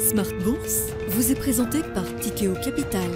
Smart Bourse vous est présenté par Tikeo Capital.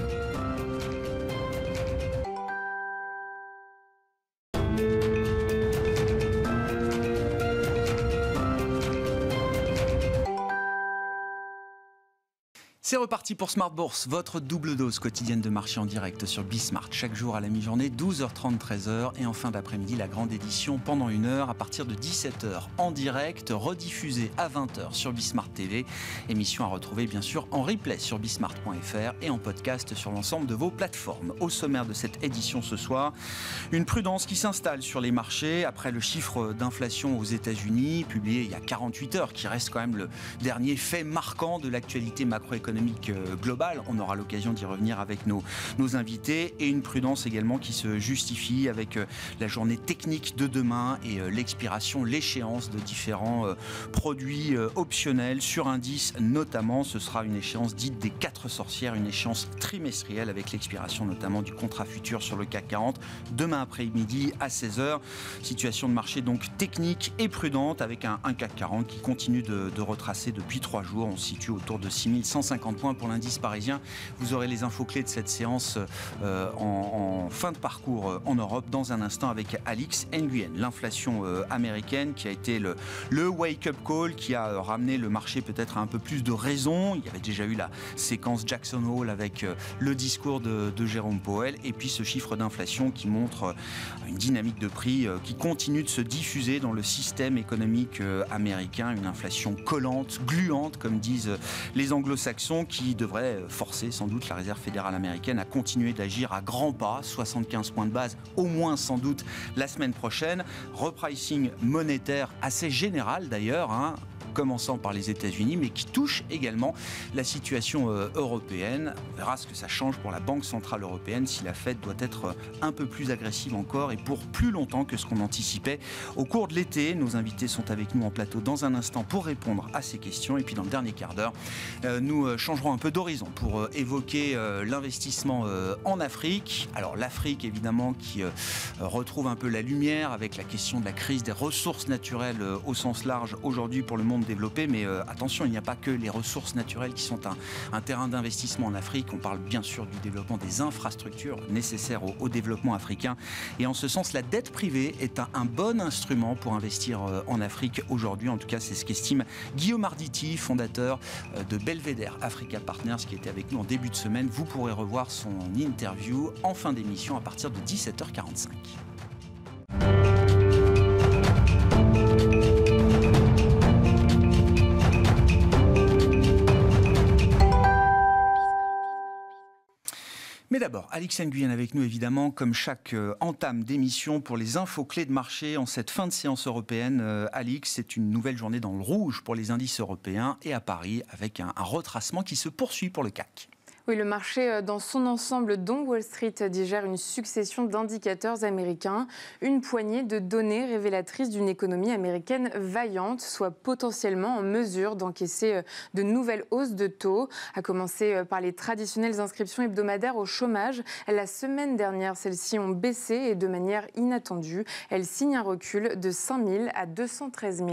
C'est reparti pour Smart Bourse, votre double dose quotidienne de marché en direct sur Bismart. Chaque jour à la mi-journée, 12h30, 13h. Et en fin d'après-midi, la grande édition pendant une heure à partir de 17h en direct, rediffusée à 20h sur Bismart TV. Émission à retrouver bien sûr en replay sur bismart.fr et en podcast sur l'ensemble de vos plateformes. Au sommaire de cette édition ce soir, une prudence qui s'installe sur les marchés après le chiffre d'inflation aux États-Unis, publié il y a 48 heures, qui reste quand même le dernier fait marquant de l'actualité macroéconomique euh, globale. On aura l'occasion d'y revenir avec nos, nos invités et une prudence également qui se justifie avec euh, la journée technique de demain et euh, l'expiration, l'échéance de différents produits optionnels sur indice notamment. Ce sera une échéance dite des quatre sorcières, une échéance trimestrielle avec l'expiration notamment du contrat futur sur le CAC 40 demain après-midi à 16h. Situation de marché donc technique et prudente avec un, CAC 40 qui continue de, de retracer depuis trois jours. On se situe autour de 6150 points pour l'indice parisien. Vous aurez les infos clés de cette séance euh, en, fin de parcours euh, en Europe dans un instant avec Alix Nguyen. L'inflation euh, américaine qui a été le, wake-up call qui a ramené le marché peut-être à un peu plus de raison. Il y avait déjà eu la séquence Jackson Hole avec le discours de, de Jérôme Powell et puis ce chiffre d'inflation qui montre une dynamique de prix qui continue de se diffuser dans le système économique américain, une inflation collante, gluante comme disent les anglo-saxons qui devrait forcer sans doute la réserve fédérale américaine à continuer d'agir à grands pas, 75 points de base au moins sans doute la semaine prochaine. Repricing monétaire assez général d'ailleurs, hein commençant par les États-Unis, mais qui touche également la situation euh, européenne. On verra ce que ça change pour la Banque Centrale Européenne si la Fed doit être euh, un peu plus agressive encore et pour plus longtemps que ce qu'on anticipait au cours de l'été. Nos invités sont avec nous en plateau dans un instant pour répondre à ces questions. Et puis dans le dernier quart d'heure, euh, nous changerons un peu d'horizon pour évoquer l'investissement en Afrique. Alors l'Afrique évidemment qui retrouve un peu la lumière avec la question de la crise des ressources naturelles au sens large aujourd'hui pour le monde développer. mais euh, attention, il n'y a pas que les ressources naturelles qui sont un, terrain d'investissement en Afrique. On parle bien sûr du développement des infrastructures nécessaires au, développement africain. Et en ce sens, la dette privée est un, bon instrument pour investir euh, en Afrique aujourd'hui. En tout cas, c'est ce qu'estime Guillaume Arditi, fondateur euh, de Belvedere Africa Partners, qui était avec nous en début de semaine. Vous pourrez revoir son interview en fin d'émission à partir de 17h45. Mais d'abord, Alix Nguyen avec nous, évidemment, comme chaque euh, entame d'émission pour les infos clés de marché en cette fin de séance européenne. Euh, Alix, c'est une nouvelle journée dans le rouge pour les indices européens et à Paris avec un, un retracement qui se poursuit pour le CAC. Oui, le marché euh, dans son ensemble, dont Wall Street, digère une succession d'indicateurs américains, une poignée de données révélatrices d'une économie américaine vaillante, soit potentiellement en mesure d'encaisser euh, de nouvelles hausses de taux, à commencer euh, par les traditionnelles inscriptions hebdomadaires au chômage. La semaine dernière, celles-ci ont baissé et de manière inattendue, elles signent un recul de 5 000 à 213 000.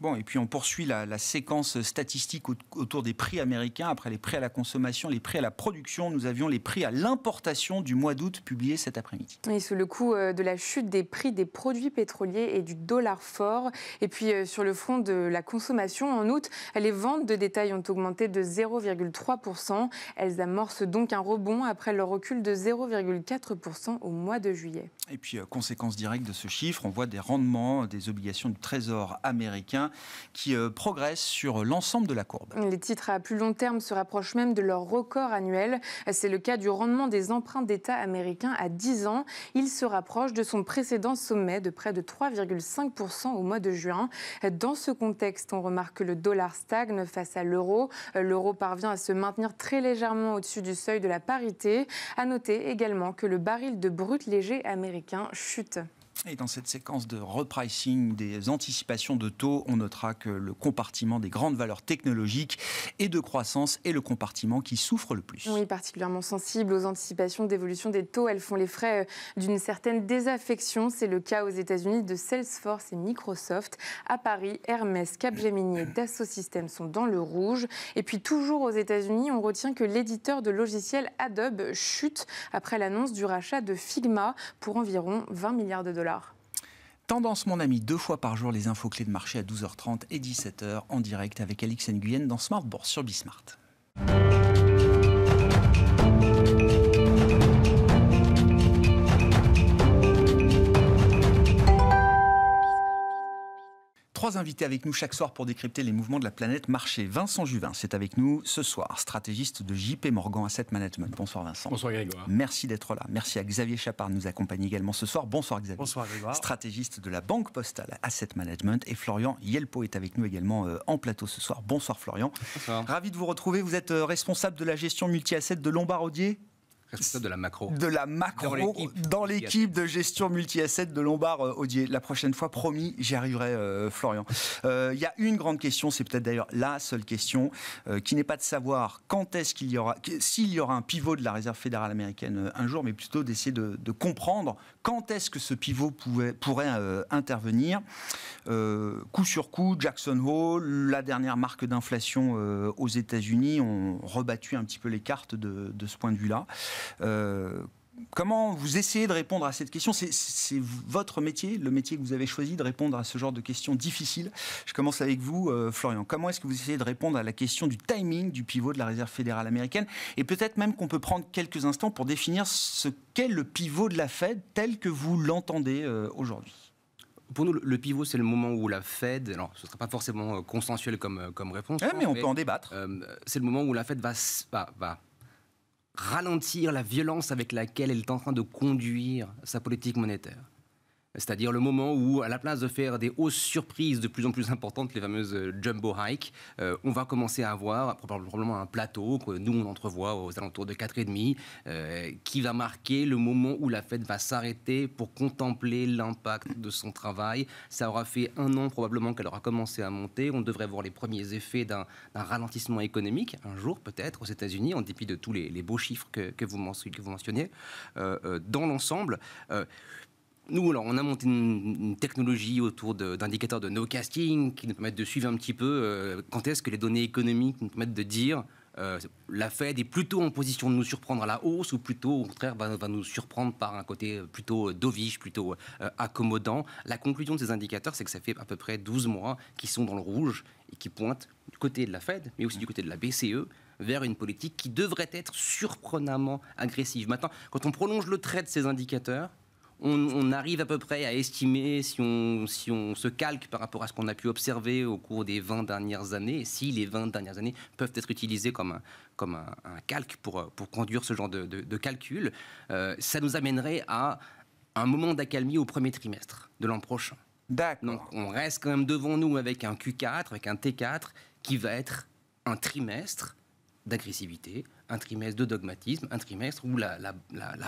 Bon, et puis on poursuit la, séquence statistique autour des prix américains. Après les prix à la consommation, les prix à la production, nous avions les prix à l'importation du mois d'août publiés cet après-midi. Oui, sous le coup euh, de la chute des prix des produits pétroliers et du dollar fort. Et puis euh, sur le front de la consommation, en août, les ventes de détail ont augmenté de 0,3%. Elles amorcent donc un rebond après le recul de 0,4% au mois de juillet. Et puis, euh, conséquence directe de ce chiffre, on voit des rendements des obligations du Trésor américain qui euh, progressent sur l'ensemble de la courbe. Les titres à plus long terme se rapprochent même de leur record annuel. C'est le cas du rendement des emprunts d'État américains à 10 ans. Il se rapproche de son précédent sommet de près de 3,5% au mois de juin. Dans ce contexte, on remarque que le dollar stagne face à l'euro. L'euro parvient à se maintenir très légèrement au-dessus du seuil de la parité. A noter également que le baril de brut léger américain chute. Et dans cette séquence de repricing des anticipations de taux, on notera que le compartiment des grandes valeurs technologiques et de croissance est le compartiment qui souffre le plus. Oui, particulièrement sensible aux anticipations d'évolution des taux. Elles font les frais euh, d'une certaine désaffection. C'est le cas aux États-Unis de Salesforce et Microsoft. À Paris, Hermès, Capgemini et Dassault Systèmes sont dans le rouge. Et puis toujours aux États-Unis, on retient que l'éditeur de logiciels Adobe chute après l'annonce du rachat de Figma pour environ 20 milliards de dollars Tendance, mon ami, deux fois par jour, les infos clés de marché à 12h30 et 17h en direct avec Alix Nguyen dans Smart Bourse sur Bismart. trois invités avec nous chaque soir pour décrypter les mouvements de la planète marché. Vincent Juvin, c'est avec nous ce soir, stratégiste de JP Morgan Asset Management. Bonsoir Vincent. Bonsoir Grégoire. Merci d'être là. Merci à Xavier Chapard nous accompagne également ce soir. Bonsoir Xavier. Bonsoir Grégoire. Stratégiste de la Banque Postale Asset Management. Et Florian Yelpo est avec nous également euh, en plateau ce soir. Bonsoir Florian. Bonsoir. Ravi de vous retrouver. Vous êtes euh, responsable de la gestion multi-asset de Lombard de la macro. De la macro dans l'équipe de gestion multi-asset de Lombard euh, Audier. La prochaine fois, promis, j'y arriverai, euh, Florian. Euh, il y a une grande question, c'est peut-être d'ailleurs la seule question, qui n'est pas de savoir quand est-ce qu'il y aura, s'il y aura un pivot de la réserve fédérale américaine un jour, mais plutôt d'essayer de comprendre quand est-ce que ce pivot pourrait euh, intervenir euh, Coup sur coup, Jackson Hole, la dernière marque d'inflation euh, aux États-Unis ont rebattu un petit peu les cartes de ce point de vue-là comment vous essayez de répondre à cette question C'est votre métier, le métier que vous avez choisi de répondre à ce genre de questions difficiles. Je commence avec vous, euh, Florian. Comment est-ce que vous essayez de répondre à la question du timing du pivot de la Réserve fédérale américaine Et peut-être même qu'on peut prendre quelques instants pour définir ce qu'est le pivot de la Fed tel que vous l'entendez euh, aujourd'hui. Pour nous, le pivot, c'est le moment où la Fed, alors ce ne sera pas forcément euh, consensuel comme, réponse. Eh, mais on peut en débattre. c'est le moment où la Fed va ralentir la violence avec laquelle elle est en train de conduire sa politique monétaire c'est-à-dire le moment où, à la place de faire des hausses surprises de plus en plus importantes, les fameuses euh, jumbo hikes, euh, on va commencer à avoir probablement un plateau que nous on entrevoit aux alentours de 4,5, demi, euh, qui va marquer le moment où la fête va s'arrêter pour contempler l'impact de son travail. Ça aura fait un an probablement qu'elle aura commencé à monter. On devrait voir les premiers effets d'un ralentissement économique, un jour peut-être aux États-Unis, en dépit de tous les, beaux chiffres que, vous, mentionnez. dans l'ensemble, nous, alors, on a monté une, technologie autour d'indicateurs de, no-casting qui nous permettent de suivre un petit peu euh, quand est-ce que les données économiques nous permettent de dire euh, la Fed est plutôt en position de nous surprendre à la hausse ou plutôt au contraire va, nous surprendre par un côté euh, plutôt dovish, plutôt accommodant. La conclusion de ces indicateurs, c'est que ça fait à peu près 12 mois qu'ils sont dans le rouge et qui pointent du côté de la Fed, mais aussi du côté de la BCE, vers une politique qui devrait être surprenamment agressive. Maintenant, quand on prolonge le trait de ces indicateurs, on, arrive à peu près à estimer, si on, se calque par rapport à ce qu'on a pu observer au cours des 20 dernières années, si les 20 dernières années peuvent être utilisées comme un, calque pour, conduire ce genre de, calcul, euh, ça nous amènerait à un moment d'accalmie au premier trimestre de l'an prochain. Donc on reste quand même devant nous avec un Q4, avec un T4 qui va être un trimestre d'agressivité, un trimestre de dogmatisme, un trimestre où la, la,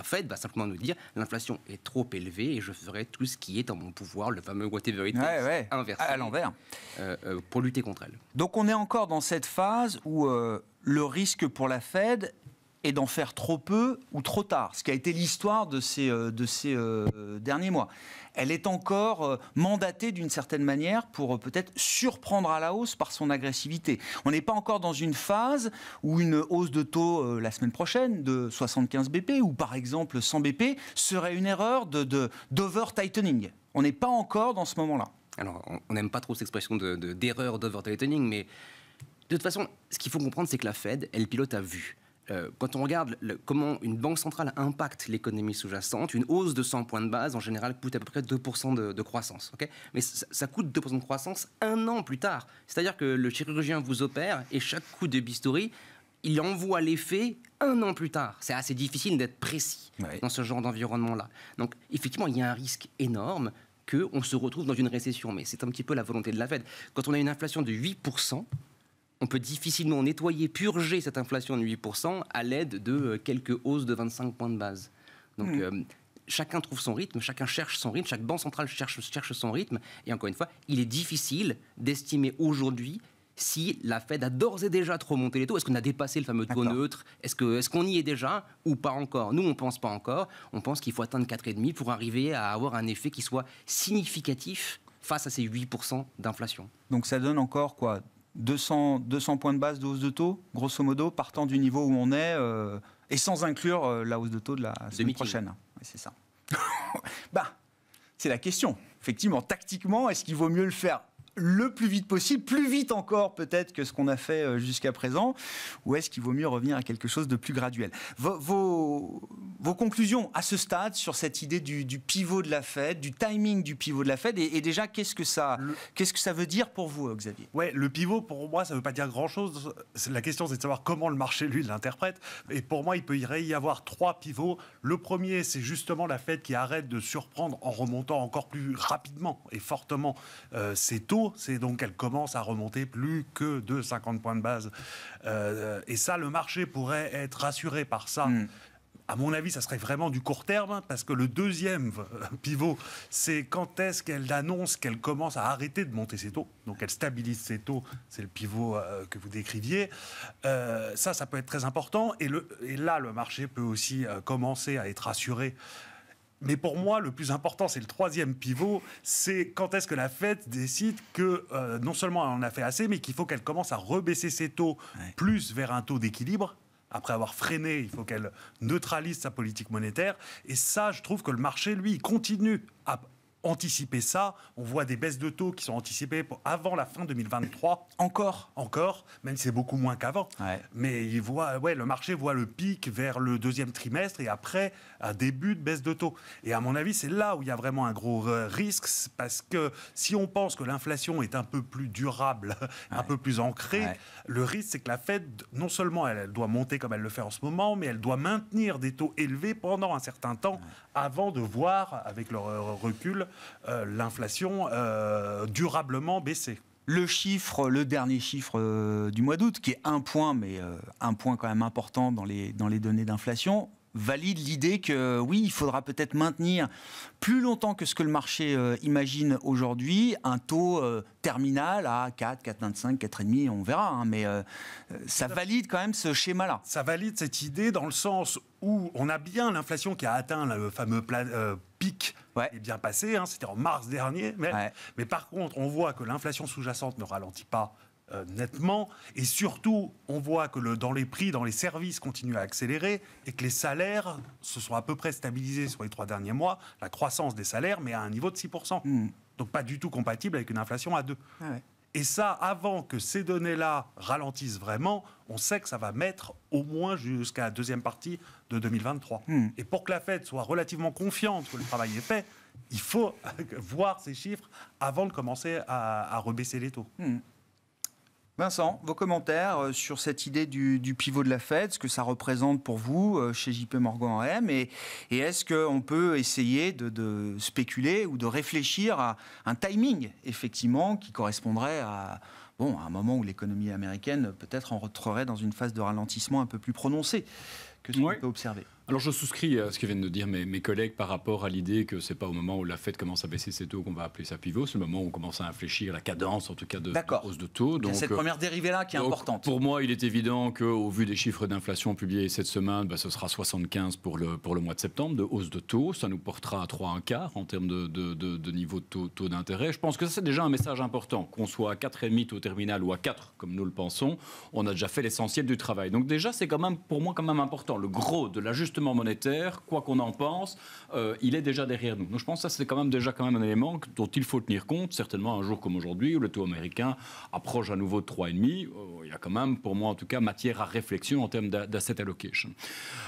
Fed va simplement nous dire l'inflation est trop élevée et je ferai tout ce qui est en mon pouvoir, le fameux whatever it is, à l'envers, euh, euh, pour lutter contre elle. Donc on est encore dans cette phase où euh, le risque pour la Fed et d'en faire trop peu ou trop tard, ce qui a été l'histoire de ces, euh, de ces euh, derniers mois. Elle est encore euh, mandatée d'une certaine manière pour peut-être surprendre à la hausse par son agressivité. On n'est pas encore dans une phase où une hausse de taux la semaine prochaine de 75 BP ou par exemple 100 BP serait une erreur d'over-tightening. De, on n'est pas encore dans ce moment-là. Alors, on n'aime pas trop cette expression d'erreur de, d'over-tightening, mais de toute façon, ce qu'il faut comprendre, c'est que la Fed, elle pilote à vue. Euh, quand on regarde comment une banque centrale impacte l'économie sous-jacente, une hausse de 100 points de base, en général, coûte à peu près 2% de, croissance. Mais ça, coûte 2% de croissance un an plus tard. C'est-à-dire que le chirurgien vous opère et chaque coup de bistouri, il envoie l'effet un an plus tard. C'est assez difficile d'être précis dans ce genre d'environnement-là. Donc, effectivement, il y a un risque énorme qu'on se retrouve dans une récession. Mais c'est un petit peu la volonté de la Fed. Quand on a une inflation de 8%, on peut difficilement nettoyer, purger cette inflation de 8% à l'aide de euh, quelques hausses de 25 points de base. Donc hmm. euh, chacun trouve son rythme, chacun cherche son rythme, chaque banque centrale cherche, son rythme. Et encore une fois, il est difficile d'estimer aujourd'hui si la Fed a d'ores et déjà trop monté les taux Est-ce qu'on a dépassé le fameux taux neutre Est-ce qu'on y est déjà ou pas encore Nous, on ne pense pas encore. On pense qu'il faut atteindre 4,5 pour arriver à avoir un effet qui soit significatif face à ces 8% d'inflation. Donc ça donne encore quoi 200, points de base de hausse de taux, grosso modo, partant du niveau où on est, euh, et sans inclure euh, la hausse de taux de la semaine prochaine. c'est ça. bah, c'est la question. Effectivement, tactiquement, est-ce qu'il vaut mieux le faire le plus vite possible, plus vite encore peut-être que ce qu'on a fait euh, jusqu'à présent, ou est-ce qu'il vaut mieux revenir à quelque chose de plus graduel vos, conclusions à ce stade sur cette idée du, pivot de la Fed, du timing du pivot de la Fed, et, déjà qu'est-ce que ça, qu'est-ce que ça veut dire pour vous, euh, Xavier Ouais, le pivot pour moi ça ne veut pas dire grand-chose. La question c'est de savoir comment le marché lui l'interprète, et pour moi il peut y avoir trois pivots. Le premier c'est justement la Fed qui arrête de surprendre en remontant encore plus rapidement et fortement euh, ses taux c'est donc qu'elle commence à remonter plus que de 50 points de base. Euh, et ça, le marché pourrait être rassuré par ça. Hmm. à mon avis, ça serait vraiment du court terme, hein, parce que le deuxième euh, pivot, c'est quand est-ce qu'elle annonce qu'elle commence à arrêter de monter ses taux. Donc elle stabilise ses taux, c'est le pivot euh, que vous décriviez. ça, ça peut être très important. Et, et, là, le marché peut aussi commencer à être rassuré mais pour moi, le plus important, c'est le troisième pivot, c'est quand est-ce que la Fed décide que euh, non seulement elle en a fait assez, mais qu'il faut qu'elle commence à rebaisser ses taux plus vers un taux d'équilibre après avoir freiné, il faut qu'elle neutralise sa politique monétaire. Et ça, je trouve que le marché, lui, continue à anticiper ça. On voit des baisses de taux qui sont anticipées pour avant la fin 2023. Encore Encore, même si c'est beaucoup moins qu'avant. Mais il voit, ouais, le marché voit le pic vers le deuxième trimestre et après un début de baisse de taux. Et à mon avis, c'est là où il y a vraiment un gros euh, risque parce que si on pense que l'inflation est un peu plus durable, un peu plus ancrée, le risque c'est que la Fed, non seulement elle doit monter comme elle le fait en ce moment, mais elle doit maintenir des taux élevés pendant un certain temps avant de voir, avec leur euh, recul, euh, l'inflation euh, durablement baissée. Le chiffre, le dernier chiffre euh, du mois d'août, qui est un point, mais un point quand même important dans les, dans les données d'inflation, valide l'idée que oui, il faudra peut-être maintenir plus longtemps que ce que le marché imagine aujourd'hui un taux terminal à 4, 4,25, 4,5, on verra, hein, mais ça valide quand même ce schéma-là. Ça valide cette idée dans le sens où on a bien l'inflation qui a atteint le fameux euh, pic ouais. est bien passé, hein, c'était en mars dernier. Mais, par contre, on voit que l'inflation sous-jacente ne ralentit pas euh, nettement. Et surtout, on voit que le, dans les prix, dans les services, continue à accélérer et que les salaires se sont à peu près stabilisés sur les trois derniers mois. La croissance des salaires, mais à un niveau de 6%. Hmm. Donc pas du tout compatible avec une inflation à 2. Et ça, avant que ces données-là ralentissent vraiment, on sait que ça va mettre au moins jusqu'à la deuxième partie de 2023. Hmm. Et pour que la Fed soit relativement confiante que le travail est fait, il faut voir ces chiffres avant de commencer à, rebaisser les taux. Hmm. Vincent, vos commentaires euh, sur cette idée du, pivot de la Fed, ce que ça représente pour vous euh, chez JP Morgan AM, et, et est-ce qu'on peut essayer de, spéculer ou de réfléchir à un timing, effectivement, qui correspondrait à, bon, un moment où l'économie américaine peut-être en rentrerait dans une phase de ralentissement un peu plus prononcée que ce qu'on peut observer alors je souscris à ce que viennent de dire mes, mes collègues par rapport à l'idée que c'est pas au moment où la Fed commence à baisser ses taux qu'on va appeler ça pivot, c'est le moment où on commence à infléchir la cadence en tout cas de, hausse de taux. Donc cette euh, première dérivée là qui est importante. Pour moi, il est évident qu'au vu des chiffres d'inflation publiés cette semaine, bah, ce sera 75 pour le pour le mois de septembre de hausse de taux. Ça nous portera à 3 un quart en termes de, de, niveau de taux, taux d'intérêt. Je pense que ça c'est déjà un message important. Qu'on soit à 4,5 taux terminal ou à 4 comme nous le pensons, on a déjà fait l'essentiel du travail. Donc déjà c'est quand même pour moi quand même important. Le gros de l'ajustement monétaire, quoi qu'on en pense, euh, il est déjà derrière nous. Donc je pense que ça, c'est quand même déjà quand même un élément dont il faut tenir compte, certainement un jour comme aujourd'hui, où le taux américain approche à nouveau de 3,5. Euh, il y a quand même, pour moi en tout cas, matière à réflexion en termes d'asset allocation.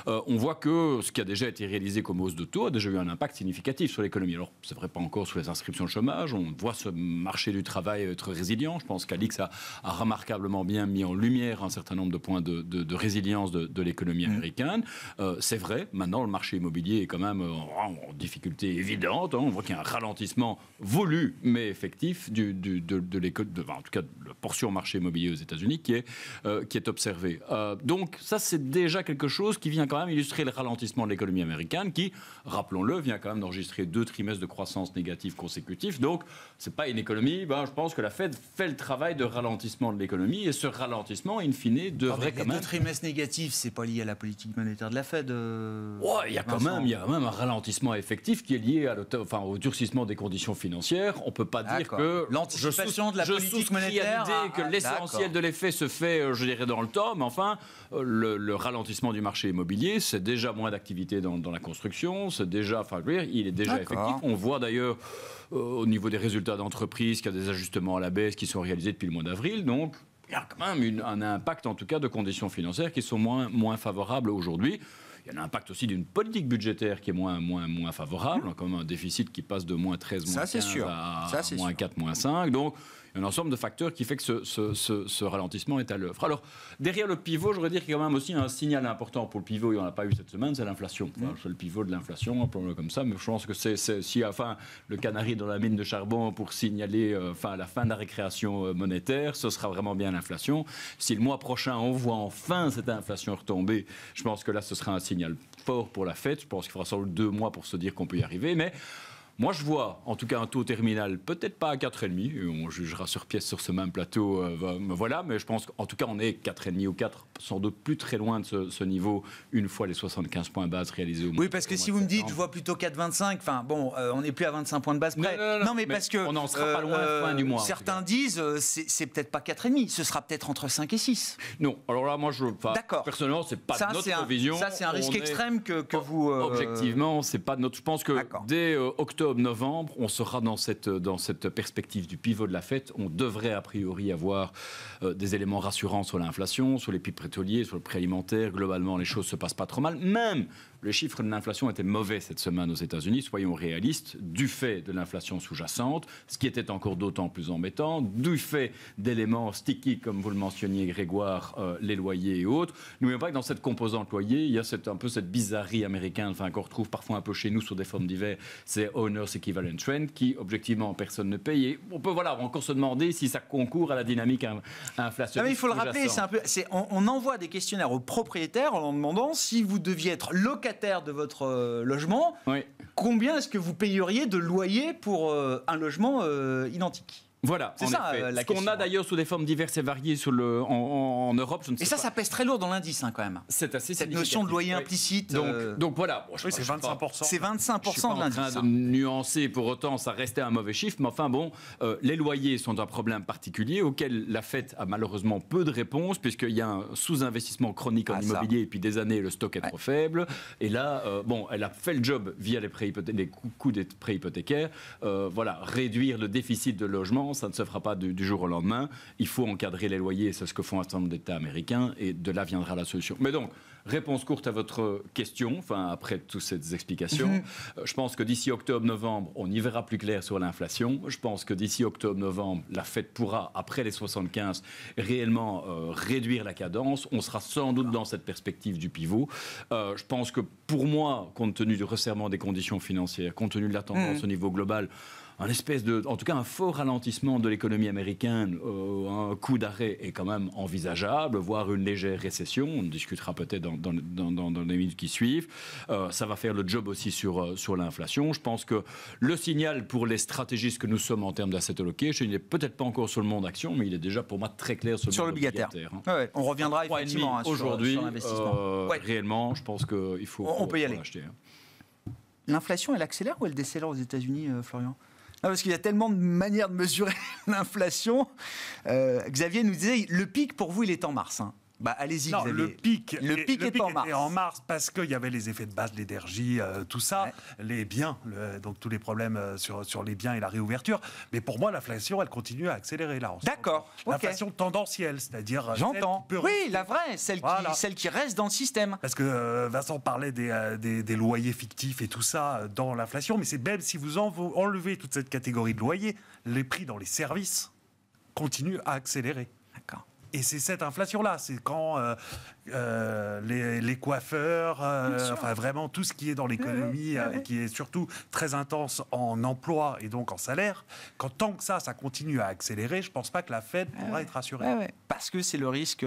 Euh, on voit que ce qui a déjà été réalisé comme hausse de taux a déjà eu un impact significatif sur l'économie. Alors, c'est vrai pas encore sous les inscriptions de chômage, on voit ce marché du travail être résilient. Je pense qu'Alix a, a, remarquablement bien mis en lumière un certain nombre de points de, résilience de, l'économie mmh. américaine. c'est vrai, maintenant le marché immobilier est quand même euh, en difficulté évidente. Hein. On voit qu'il y a un ralentissement voulu mais effectif du, de, de l'école, en tout cas de la portion marché immobilier aux États-Unis qui est, euh, qui est observée. Euh, donc ça c'est déjà quelque chose qui vient quand même illustrer le ralentissement de l'économie américaine qui, rappelons-le, vient quand même d'enregistrer deux trimestres de croissance négative consécutifs. Donc c'est pas une économie. Ben, je pense que la Fed fait le travail de ralentissement de l'économie et ce ralentissement, in fine, devrait quand quand les Deux trimestres négatifs, c'est pas lié à la politique monétaire de la Fed. Euh, il y a quand même, il y a même un ralentissement effectif qui est lié à au durcissement des conditions financières. On peut pas dire que l'anticipation de la politique monétaire, hein. que ah, l'essentiel de l'effet se fait, euh, je dirais, dans le temps. Mais enfin, euh, le, ralentissement du marché immobilier, c'est déjà moins d'activité dans, la construction, c'est déjà, enfin, il est déjà effectif. On voit d'ailleurs au niveau des résultats d'entreprise qu'il y a des ajustements à la baisse qui sont réalisés depuis le mois d'avril. Donc il y a quand même un impact, en tout cas, de conditions financières qui sont moins, moins favorables aujourd'hui. Il y a l'impact aussi d'une politique budgétaire qui est moins, moins, moins favorable, hein, comme un déficit qui passe de moins 13, moins 15 à moins 4, moins 5. Donc, un ensemble de facteurs qui fait que ce, ce, ce, ralentissement est à l'œuvre. Alors, derrière le pivot, je voudrais dire qu'il y a quand même aussi un signal important pour le pivot, et on a pas eu cette semaine, c'est l'inflation. c'est le pivot de l'inflation, un problème comme ça, mais je pense que c'est si, enfin, le canari dans la mine de charbon pour signaler enfin, euh, la fin de la récréation euh, monétaire, ce sera vraiment bien l'inflation. Si le mois prochain, on voit enfin cette inflation retomber, je pense que là, ce sera un signal fort pour la fête. Je pense qu'il faudra sans doute deux mois pour se dire qu'on peut y arriver, mais... Moi, je vois en tout cas un taux terminal, peut-être pas à 4,5, on jugera sur pièce sur ce même plateau, euh, voilà, mais je pense qu'en tout cas, on est 4,5 ou 4, sans doute plus très loin de ce, niveau une fois les 75 points de base réalisés Oui, parce que si vous me dites, je vois plutôt 4,25, enfin bon, euh, on n'est plus à 25 points de base près. Non, mais, parce que. On n'en sera pas loin fin du euh, mois. Certains disent, c'est peut-être pas 4,5, ce sera peut-être entre 5 et 6. Non, alors là, moi, je. D'accord. Personnellement, c'est pas ça, notre vision. Ça, c'est un risque extrême que, que, vous. Objectivement, c'est pas notre. Je pense que dès octobre, novembre on sera dans cette, dans cette perspective du pivot de la fête. On devrait a priori avoir euh, des éléments rassurants sur l'inflation, sur les prix pétroliers, sur le prix alimentaire. Globalement, les choses se passent pas trop mal. Même le chiffre de l'inflation était mauvais cette semaine aux États-Unis, soyons réalistes, du fait de l'inflation sous-jacente, ce qui était encore d'autant plus embêtant, du fait d'éléments sticky, comme vous le mentionniez, Grégoire, euh, les loyers et autres. N'oublions pas que dans cette composante loyer, il y a cette, un peu cette bizarrerie américaine, enfin, qu'on retrouve parfois un peu chez nous sur des formes d'hiver, c'est Owners Equivalent Trend, qui, objectivement, personne ne paye. on peut, voilà, encore se demander si ça concourt à la dynamique inflationniste. Ah il faut le rappeler, c'est un peu, on, on envoie des questionnaires aux propriétaires en leur demandant si vous deviez être locataire de votre euh, logement, combien est-ce que vous payeriez de loyer pour euh, un logement euh, identique voilà, c'est ça euh, la Ce qu'on a hein. d'ailleurs sous des formes diverses et variées sur le, en, Europe, je ne sais Et ça, ça pèse très lourd dans l'indice hein, quand même. C'est assez Cette notion de loyer implicite. Donc, euh, donc voilà. oui, c'est 25%. C'est 25% je suis pas de l'indice. en train de hein. nuancer, pour autant, ça restait un mauvais chiffre, mais enfin bon, euh, les loyers sont un problème particulier auquel la Fed a malheureusement peu de réponses, puisqu'il y a un sous-investissement chronique en ah, immobilier et puis des années, le stock est trop faible. Et là, bon, elle a fait le job via les, les coûts des prêts hypothécaires. voilà, réduire le déficit de logement ça ne se fera pas du, jour au lendemain. Il faut encadrer les loyers, c'est ce que font un certain nombre d'États américains, et de là viendra la solution. Mais donc, réponse courte à votre question, enfin, après toutes ces explications, mhm. euh, je pense que d'ici octobre-novembre, on y verra plus clair sur l'inflation. Je pense que d'ici octobre-novembre, la Fed pourra, après les 75, réellement euh, réduire la cadence. On sera sans doute dans cette perspective du pivot. Euh, je pense que pour moi, compte tenu du resserrement des conditions financières, compte tenu de la tendance mhm. au niveau global, un espèce de, en tout cas, un fort ralentissement de l'économie américaine, euh, un coup d'arrêt est quand même envisageable, voire une légère récession. On discutera peut-être dans, les minutes qui suivent. Euh, ça va faire le job aussi sur, euh, sur l'inflation. Je pense que le signal pour les stratégistes que nous sommes en termes d'asset allocation, il n'est peut-être pas encore sur le monde action, mais il est déjà pour moi très clair sur le sur l'obligataire. Hein. On reviendra effectivement hein, aujourd'hui sur, l'investissement. Réellement, je pense qu'il faut. On, peut y aller. Hein. L'inflation, elle accélère ou elle décélère aux États-Unis, Florian parce qu'il y a tellement de manières de mesurer l'inflation. Euh, Xavier nous disait, le pic pour vous, il est en mars. Hein. Bah, allez-y. Non, le pic, le est, en mars. en mars. parce qu'il y avait les effets de base, l'énergie, euh, tout ça, les biens, donc tous les problèmes euh, sur, les biens et la réouverture. Mais pour moi, l'inflation, elle continue à accélérer là. D'accord. L'inflation tendancielle, c'est-à-dire. Euh, J'entends. Oui, la vraie, celle, qui, reste dans le système. Parce que Vincent parlait des, loyers fictifs et tout ça dans l'inflation, mais c'est même si vous enlevez toute cette catégorie de loyers, les prix dans les services continuent à accélérer. Et c'est cette inflation-là, c'est quand euh, euh, les, coiffeurs, euh, enfin vraiment tout ce qui est dans l'économie, ah euh, qui est surtout très intense en emploi et donc en salaire, quand tant que ça, ça continue à accélérer, je pense pas que la Fed ah pourra être rassurée. Ah Parce que c'est le risque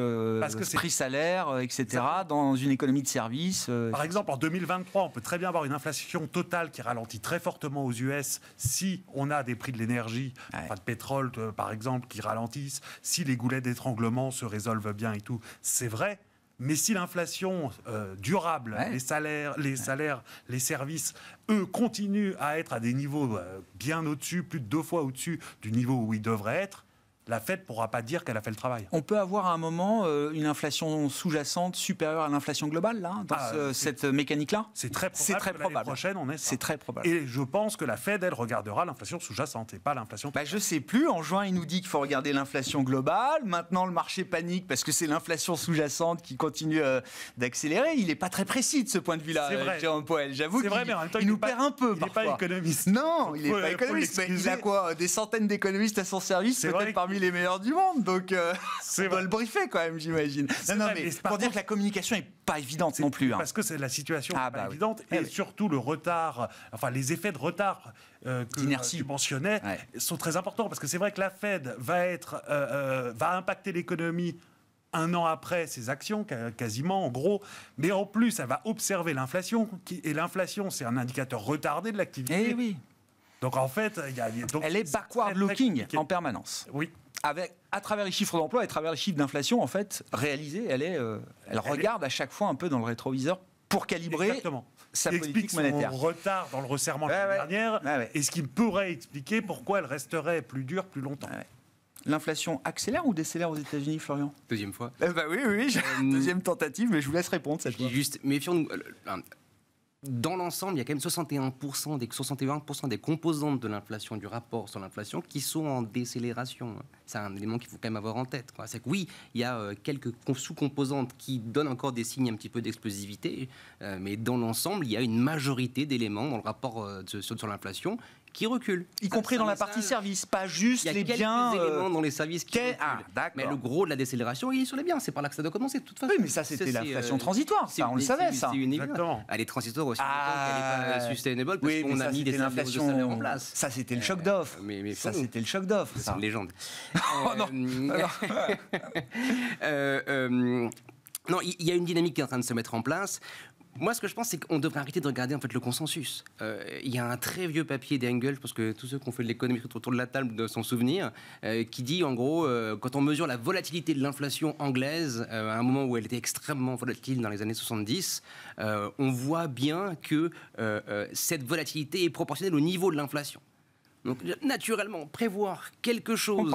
prix-salaire, etc., dans une économie de service Par exemple, en 2023, on peut très bien avoir une inflation totale qui ralentit très fortement aux US si on a des prix de l'énergie, pas de pétrole par exemple, qui ralentissent, si les goulets d'étranglement se résolvent bien et tout. C'est vrai. Mais si l'inflation euh, durable, les salaires, les salaires, les services, eux, continuent à être à des niveaux euh, bien au-dessus, plus de deux fois au-dessus du niveau où ils devraient être, la Fed pourra pas dire qu'elle a fait le travail. On peut avoir à un moment euh, une inflation sous-jacente supérieure à l'inflation globale, là, dans ah, cette euh, mécanique-là C'est très probable. C'est très probable. on est. C'est très probable. Et je pense que la Fed, elle regardera l'inflation sous-jacente et pas l'inflation. globale. je sais plus. En juin, il nous dit qu'il faut regarder l'inflation globale. Maintenant, le marché panique parce que c'est l'inflation sous-jacente qui continue euh, d'accélérer. Il n'est pas très précis de ce point de vue-là, euh, Jérôme Poel. J'avoue temps, il nous perd un peu. Il n'est pas économiste. Non, il n'est pas économiste. il a quoi Des centaines d'économistes à son service, peut-être les meilleurs du monde, donc euh, c'est le briefer quand même, j'imagine. Non, non, mais, pour dire que la communication est pas évidente non plus. Hein. Parce que c'est la situation ah pas bah évidente eh et surtout le retard, enfin les effets de retard euh, que tu mentionnais sont très importants parce que c'est vrai que la Fed va être, euh, va impacter l'économie un an après ses actions, quasiment en gros. Mais en plus, elle va observer l'inflation. Et l'inflation, c'est un indicateur retardé de l'activité. Eh oui. Donc en fait, il y a, elle est backward looking en permanence. Oui. Avec, à travers les chiffres d'emploi et à travers les chiffres d'inflation, en fait, réalisée, elle, est, euh, elle, regarde à chaque fois un peu dans le rétroviseur pour calibrer Exactement. sa politique explique monétaire. Son retard dans le resserrement de dernière est et ce qui pourrait expliquer pourquoi elle resterait plus dure plus longtemps. L'inflation accélère ou décélère aux États-Unis, Florian Deuxième fois. Eh ben oui, oui, oui. Euh, deuxième tentative, mais je vous laisse répondre cette fois. Juste, méfions-nous euh, dans l'ensemble, il y a quand même 61% des, 61% des composantes de l'inflation, du rapport sur l'inflation, qui sont en décélération. C'est un élément qu'il faut quand même avoir en tête. C'est que oui, il y a euh, quelques sous-composantes qui donnent encore des signes un petit peu d'explosivité, euh, mais dans l'ensemble, il y a une majorité d'éléments dans le rapport euh, sur l'inflation qui reculent. Y compris dans la partie service, pas juste les biens. Il euh, éléments dans les services qui reculent. Ah, mais le gros de la décélération, il est sur les biens. C'est par là que ça doit commencer, de toute façon. Oui, mais ça, c'était l'inflation euh, transitoire. on le savait, ça. Une elle est transitoire aussi. Ah. sustainable parce oui, qu'on a mis des inflations en place. Ça, c'était le euh, choc d'offre. Ça, c'était le choc d'offre. C'est une légende. Oh, non non, il y a une dynamique qui est en train de se mettre en place moi, ce que je pense, c'est qu'on devrait arrêter de regarder en fait le consensus. Euh, il y a un très vieux papier d'Engel, parce que tous ceux qui ont fait de l'économie autour de la table doivent s'en souvenir, euh, qui dit en gros, euh, quand on mesure la volatilité de l'inflation anglaise, à un moment où elle était extrêmement volatile dans les années 70, on voit bien que cette volatilité est proportionnelle au niveau de l'inflation. Donc, naturellement, prévoir quelque chose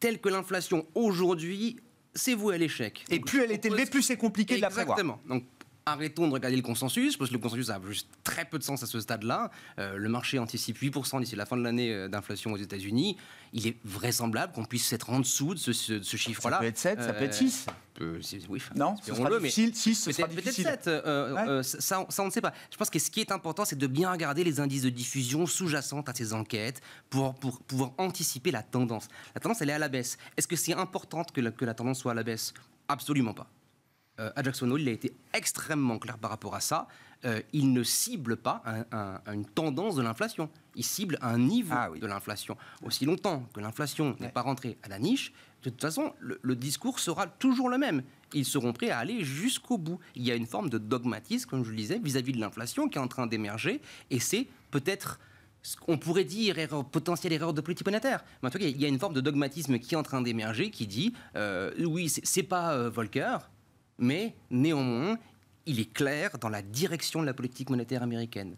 tel que l'inflation aujourd'hui, c'est voué à l'échec. Et plus elle est élevée, plus c'est compliqué de la prévoir. Exactement. Donc arrêtons de regarder le consensus, parce que le consensus a juste très peu de sens à ce stade-là. Euh, le marché anticipe 8% d'ici la fin de l'année euh, d'inflation aux États-Unis. Il est vraisemblable qu'on puisse être en dessous de ce, chiffre-là. Ça peut être 7, ça peut être 6. Euh, oui, non, sera difficile, 6, sera difficile. Peut-être 7, ça, on ne sait pas. Je pense que ce qui est important, c'est de bien regarder les indices de diffusion sous-jacents à ces enquêtes pour, pour, pouvoir anticiper la tendance. La tendance, elle est à la baisse. Est-ce que c'est important que que la tendance soit à la baisse Absolument pas. Euh, à Jackson a été extrêmement clair par rapport à ça. Euh, il ne cible pas une tendance de l'inflation. Il cible un niveau ah de l'inflation. Aussi longtemps que l'inflation n'est pas rentrée à la niche, de toute façon, le, discours sera toujours le même. Ils seront prêts à aller jusqu'au bout. Il y a une forme de dogmatisme, comme je le disais, vis-à-vis de l'inflation qui est en train d'émerger. Et c'est peut-être ce qu'on pourrait dire erreur, potentielle erreur de politique monétaire. Mais en tout cas, il y a une forme de dogmatisme qui est en train d'émerger qui dit euh, oui, c'est pas euh, Volcker, mais néanmoins, il est clair dans la direction de la politique monétaire américaine.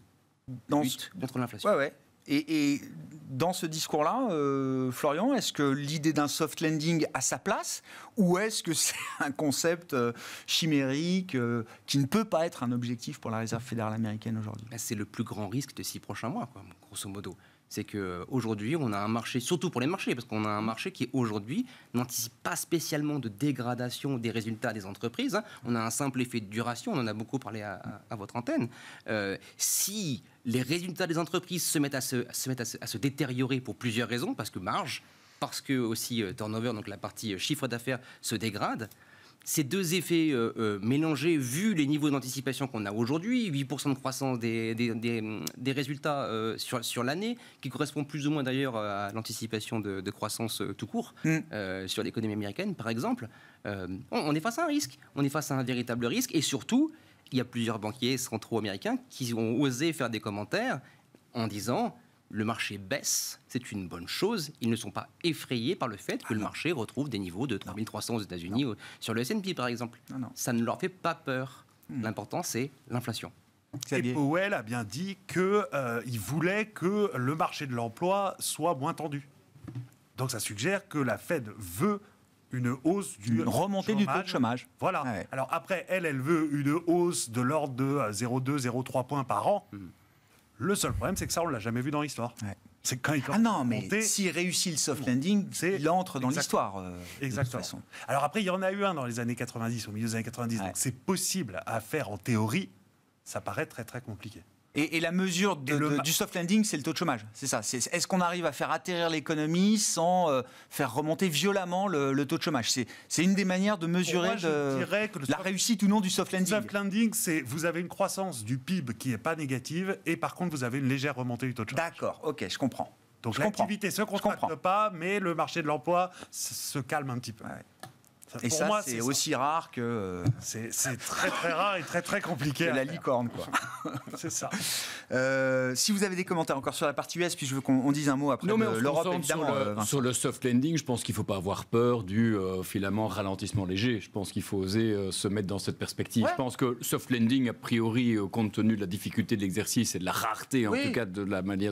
Dans lutte contre l'inflation. Ouais, ouais. Et, dans ce discours-là, euh, Florian, est-ce que l'idée d'un soft landing a sa place ou est-ce que c'est un concept euh, chimérique euh, qui ne peut pas être un objectif pour la réserve fédérale américaine aujourd'hui bah, C'est le plus grand risque de six prochains mois, grosso modo. C'est qu'aujourd'hui, euh, on a un marché, surtout pour les marchés, parce qu'on a un marché qui aujourd'hui n'anticipe pas spécialement de dégradation des résultats des entreprises. Hein. On a un simple effet de duration, on en a beaucoup parlé à, votre antenne. Euh, si les résultats des entreprises se mettent, à se, à se détériorer pour plusieurs raisons, parce que marge, parce que aussi euh, turnover, donc la partie chiffre d'affaires, se dégrade, ces deux effets euh, euh, mélangés, vu les niveaux d'anticipation qu'on a aujourd'hui, 8% de croissance des, résultats euh, sur, l'année, qui correspond plus ou moins d'ailleurs à l'anticipation de, croissance tout court, mm. sur l'économie américaine par exemple, on, on, est face à un risque, on est face à un véritable risque, et surtout, il y a plusieurs banquiers centraux américains qui ont osé faire des commentaires en disant le marché baisse, c'est une bonne chose. Ils ne sont pas effrayés par le fait que ah le marché retrouve des niveaux de 3300 aux États-Unis sur le S&P par exemple. Ça ne leur fait pas peur. Hmm. L'important c'est l'inflation. Et Powell a bien dit qu'il euh, voulait que le marché de l'emploi soit moins tendu. Donc ça suggère que la Fed veut une hausse du une remontée du taux de chômage. Voilà. Ah Alors après, elle, elle veut une hausse de l'ordre de 0,2, euh, 0,3 points par an. Hmm. Le seul problème, c'est que ça, on l'a jamais vu dans l'histoire. C'est quand il Ah non, mais s'il réussit le soft landing, il entre dans l'histoire. Euh, exactement. Alors après, il y en a eu un dans les années 90, au milieu des années 90. Donc c'est possible à faire en théorie. Ça paraît très très compliqué. Et, la mesure du soft landing, c'est le taux de chômage. C'est ça. Est-ce qu'on arrive à faire atterrir l'économie sans euh, faire remonter violemment le, taux de chômage C'est une des manières de mesurer la réussite ou non du soft landing. Le soft landing, c'est vous avez une croissance du PIB qui n'est pas négative et par contre, vous avez une légère remontée du taux de chômage. D'accord, ok, je comprends. Donc l'activité se contracte pas, mais le marché de l'emploi se calme un petit peu. Ouais. Ça, et c'est aussi rare que. Euh, c'est très très rare et très très compliqué. la licorne, quoi. c'est ça. Euh, si vous avez des commentaires encore sur la partie US, puis je veux qu'on dise un mot après l'Europe, évidemment. Euh, sur le, soft landing, je pense qu'il ne faut pas avoir peur du finalement ralentissement léger. Je pense qu'il faut oser se mettre dans cette perspective. Je pense que soft landing, a priori, compte tenu de la difficulté de l'exercice et de la rareté, en tout cas, de la manière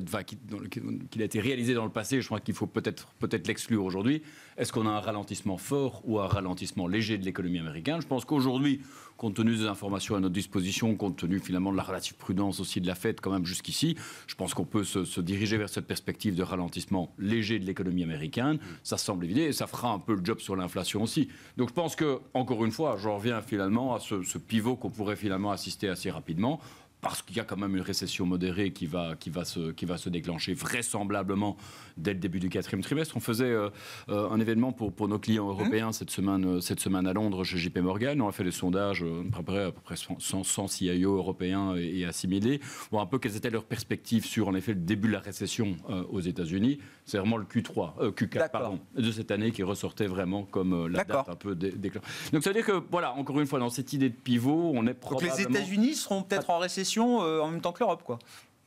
qu'il a été réalisé dans le passé, je crois qu'il faut peut-être peut, être l'exclure aujourd'hui. Est-ce qu'on a un ralentissement fort ou un ralentissement léger de l'économie américaine Je pense qu'aujourd'hui, compte tenu des informations à notre disposition, compte tenu finalement de la relative prudence aussi de la Fed quand même jusqu'ici, je pense qu'on peut se, diriger vers cette perspective de ralentissement léger de l'économie américaine. Ça semble évident et ça fera un peu le job sur l'inflation aussi. Donc je pense que, encore une fois, je reviens finalement à ce, ce pivot qu'on pourrait finalement assister assez rapidement parce qu'il y a quand même une récession modérée qui va, qui va, se, qui va se déclencher vraisemblablement dès le début du quatrième trimestre. On faisait euh, euh, un événement pour, pour nos clients mmh. européens cette, semaine, euh, cette semaine à Londres chez JP Morgan. On a fait des sondages, à peu près 100, 100 CIO européens et, assimilés. assimilés, voir un peu quelles étaient leurs perspectives sur en effet le début de la récession aux États-Unis. C'est vraiment le Q3, Q4 de cette année qui ressortait vraiment comme la date un peu déclenchée. Donc ça veut dire que, voilà, encore une fois, dans cette idée de pivot, on est probablement... les États-Unis seront peut-être en récession euh, en même temps que l'Europe. quoi.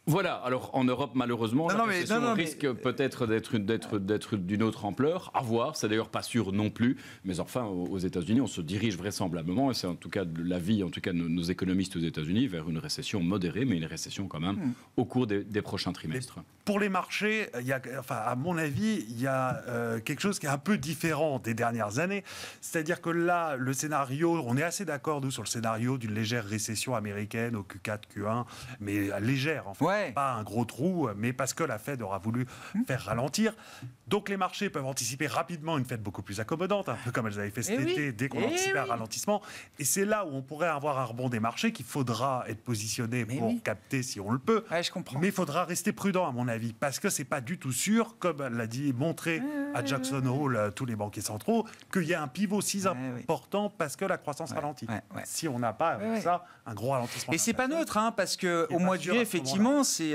Voilà, alors en Europe, malheureusement, la risque euh, peut-être d'être d'une autre ampleur, à voir, c'est d'ailleurs pas sûr non plus, mais enfin, aux États-Unis, on se dirige vraisemblablement, et c'est en tout cas l'avis, en tout cas nos, nos économistes aux États-Unis, vers une récession modérée, mais une récession quand même, hmm. au cours des, prochains trimestres. pour les marchés, à mon avis, il y a euh, quelque chose qui est un peu différent des dernières années, c'est-à-dire que là, le scénario, on est assez d'accord, nous, sur le scénario d'une légère récession américaine au Q4, Q1, mais légère, en fait. Pas un gros trou, mais parce que la Fed aura voulu hmm. faire ralentir. Donc les marchés peuvent anticiper rapidement une fête beaucoup plus accommodante, un peu comme elles avaient fait eh cet été, dès qu'on eh anticipait un ralentissement. Et c'est là où on pourrait avoir un rebond des marchés qu'il faudra être positionné pour capter si on le peut. Mais il faudra rester prudent, à mon avis, parce que c'est pas du tout sûr, comme l'a dit montré à Jackson Hole euh, tous les banquiers centraux, qu'il y a un pivot si important parce que la croissance ralentit. Si on n'a pas euh, ça un gros ralentissement. Et c'est pas neutre, hein, parce que au mois de juillet, effectivement, c'est 20%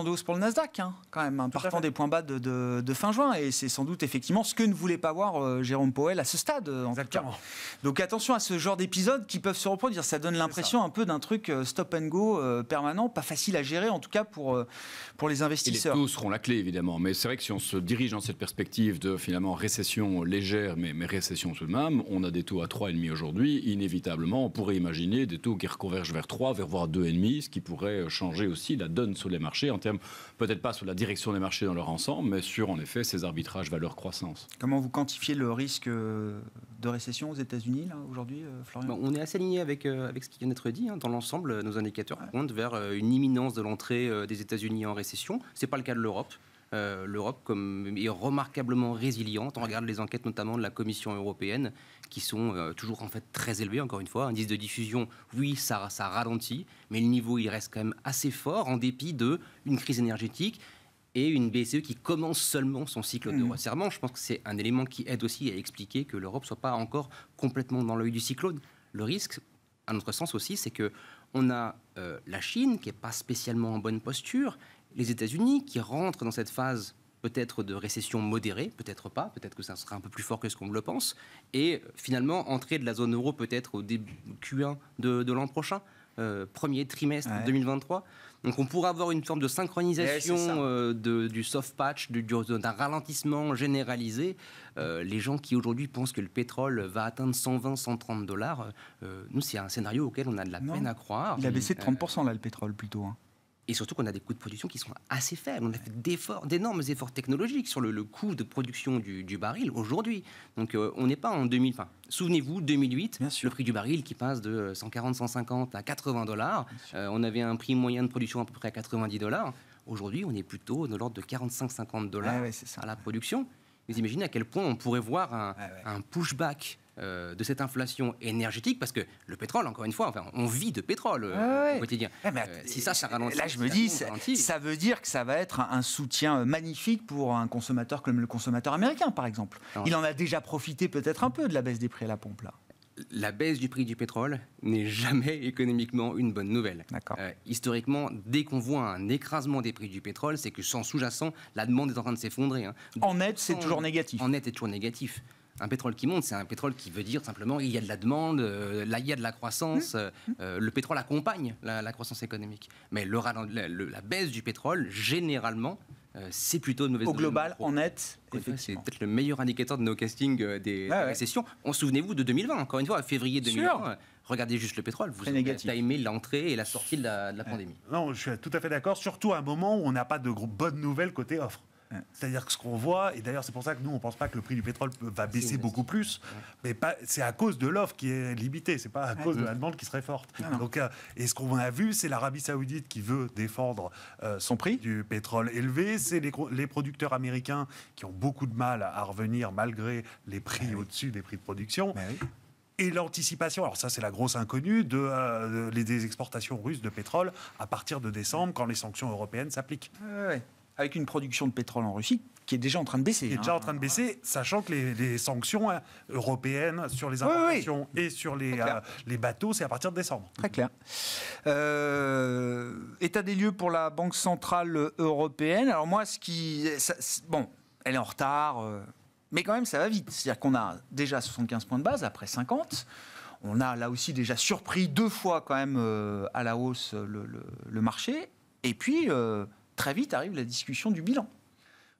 euh, de hausse pour le Nasdaq, hein, quand même, partant des points bas de, fin juin. Et c'est sans doute effectivement ce que ne voulait pas voir euh, Jérôme Powell à ce stade. Euh, en Exactement. Donc attention à ce genre d'épisodes qui peuvent se reproduire. Ça donne l'impression un peu d'un truc stop and go permanent, pas facile à gérer en tout cas pour, pour les investisseurs. les taux seront la clé évidemment. Mais c'est vrai que si on se dirige dans cette perspective de finalement récession légère, mais, mais récession tout de même, on a des taux à 3,5 aujourd'hui. Inévitablement, on pourrait imaginer des taux qui reconvergent vers 3, vers voire 2,5, ce qui pourrait changer aussi la donne sur les marchés, en termes peut-être pas sur la direction des marchés dans leur ensemble, mais sur en effet ces arbitrages valeur-croissance. Comment vous quantifiez le risque euh, de récession aux États-Unis aujourd'hui, euh, Florian On est assez aligné avec, euh, avec ce qui vient d'être dit. Hein. Dans l'ensemble, nos indicateurs pointent vers une imminence de l'entrée des États-Unis en récession. Ce n'est pas le cas de l'Europe. Euh, l'Europe comme est remarquablement résiliente. On regarde les enquêtes notamment de la Commission européenne qui sont euh, toujours en fait très élevées. Encore une fois, indice de diffusion, oui, ça, ça ralentit, mais le niveau il reste quand même assez fort en dépit de une crise énergétique et une BCE qui commence seulement son cycle de mmh. resserrement. Je pense que c'est un élément qui aide aussi à expliquer que l'Europe ne soit pas encore complètement dans l'œil du cyclone. Le risque, à notre sens aussi, c'est que on a euh, la Chine qui n'est pas spécialement en bonne posture, les États-Unis, qui rentrent dans cette phase peut-être de récession modérée, peut-être pas, peut-être que ça sera un peu plus fort que ce qu'on le pense, et finalement entrer de la zone euro peut-être au début Q1 de, l'an prochain, euh, premier trimestre 2023. Donc on pourra avoir une forme de synchronisation euh, du soft patch, d'un ralentissement généralisé. Euh, les gens qui aujourd'hui pensent que le pétrole va atteindre 120, 130 dollars, nous c'est un scénario auquel on a de la peine à croire. Il a baissé de 30% là le pétrole plutôt. Hein. Et surtout qu'on a des coûts de production qui sont assez faibles. On a fait d'efforts, d'énormes efforts technologiques sur le, coût de production du, baril aujourd'hui. Donc euh, on n'est pas en 2000. souvenez-vous, 2008, le prix du baril qui passe de 140, 150 à 80 dollars. Euh, on avait un prix moyen de production à peu près à 90 dollars. Aujourd'hui, on est plutôt de l'ordre de 45-50 dollars ah à la production. Vous imaginez à quel point on pourrait voir un, ah un pushback euh, de cette inflation énergétique parce que le pétrole, encore une fois, enfin, on vit de pétrole euh, au quotidien. Euh, si ça, ça ralentit. Là, je me dis, ça, veut dire que ça va être un, soutien magnifique pour un consommateur comme le consommateur américain, par exemple. Il en a déjà profité peut-être un peu de la baisse des prix à la pompe, là. La baisse du prix du pétrole n'est jamais économiquement une bonne nouvelle. historiquement, dès qu'on voit un écrasement des prix du pétrole, c'est que sans sous-jacent, la demande est en train de s'effondrer. Hein. En net, c'est toujours négatif. En net, c'est toujours négatif. Un pétrole qui monte, c'est un pétrole qui veut dire simplement il y a de la demande, euh, là il y a de la croissance. Mmh. Euh, euh, le pétrole accompagne la, croissance économique. Mais le, la, baisse du pétrole, généralement, c'est plutôt une mauvaise Au global, en net, c'est peut-être le meilleur indicateur de nos castings des, récessions. On souvenez-vous de 2020, encore une fois, février 2020. regardez juste le pétrole, vous avez aimé l'entrée et la sortie de la, de la pandémie. Non, je suis tout à fait d'accord, surtout à un moment où on n'a pas de bonnes nouvelles côté offre. C'est-à-dire que ce qu'on voit, et d'ailleurs c'est pour ça que nous on ne pense pas que le prix du pétrole va baisser beaucoup plus, mais c'est à cause de l'offre qui est limitée, c'est pas à cause de la demande qui serait forte. Donc, euh, et ce qu'on a vu, c'est l'Arabie Saoudite qui veut défendre euh, son prix du pétrole élevé, c'est les, producteurs américains qui ont beaucoup de mal à revenir malgré les prix bah au-dessus des prix de production. Bah et l'anticipation, alors ça c'est la grosse inconnue, de, euh, des exportations russes de pétrole à partir de décembre quand les sanctions européennes s'appliquent avec une production de pétrole en Russie qui est déjà en train de baisser. Qui est hein. déjà en train de baisser, sachant que les, sanctions hein, européennes sur les importations et sur euh, les, bateaux, c'est à partir de décembre. Très clair. Euh, état des lieux pour la Banque Centrale Européenne. Alors moi, ce qui... bon, elle est en retard, euh, mais quand même, ça va vite. C'est-à-dire qu'on a déjà 75 points de base, après 50 on a là aussi déjà surpris deux fois quand même à la hausse le, marché. Et puis, très vite arrive la discussion du bilan.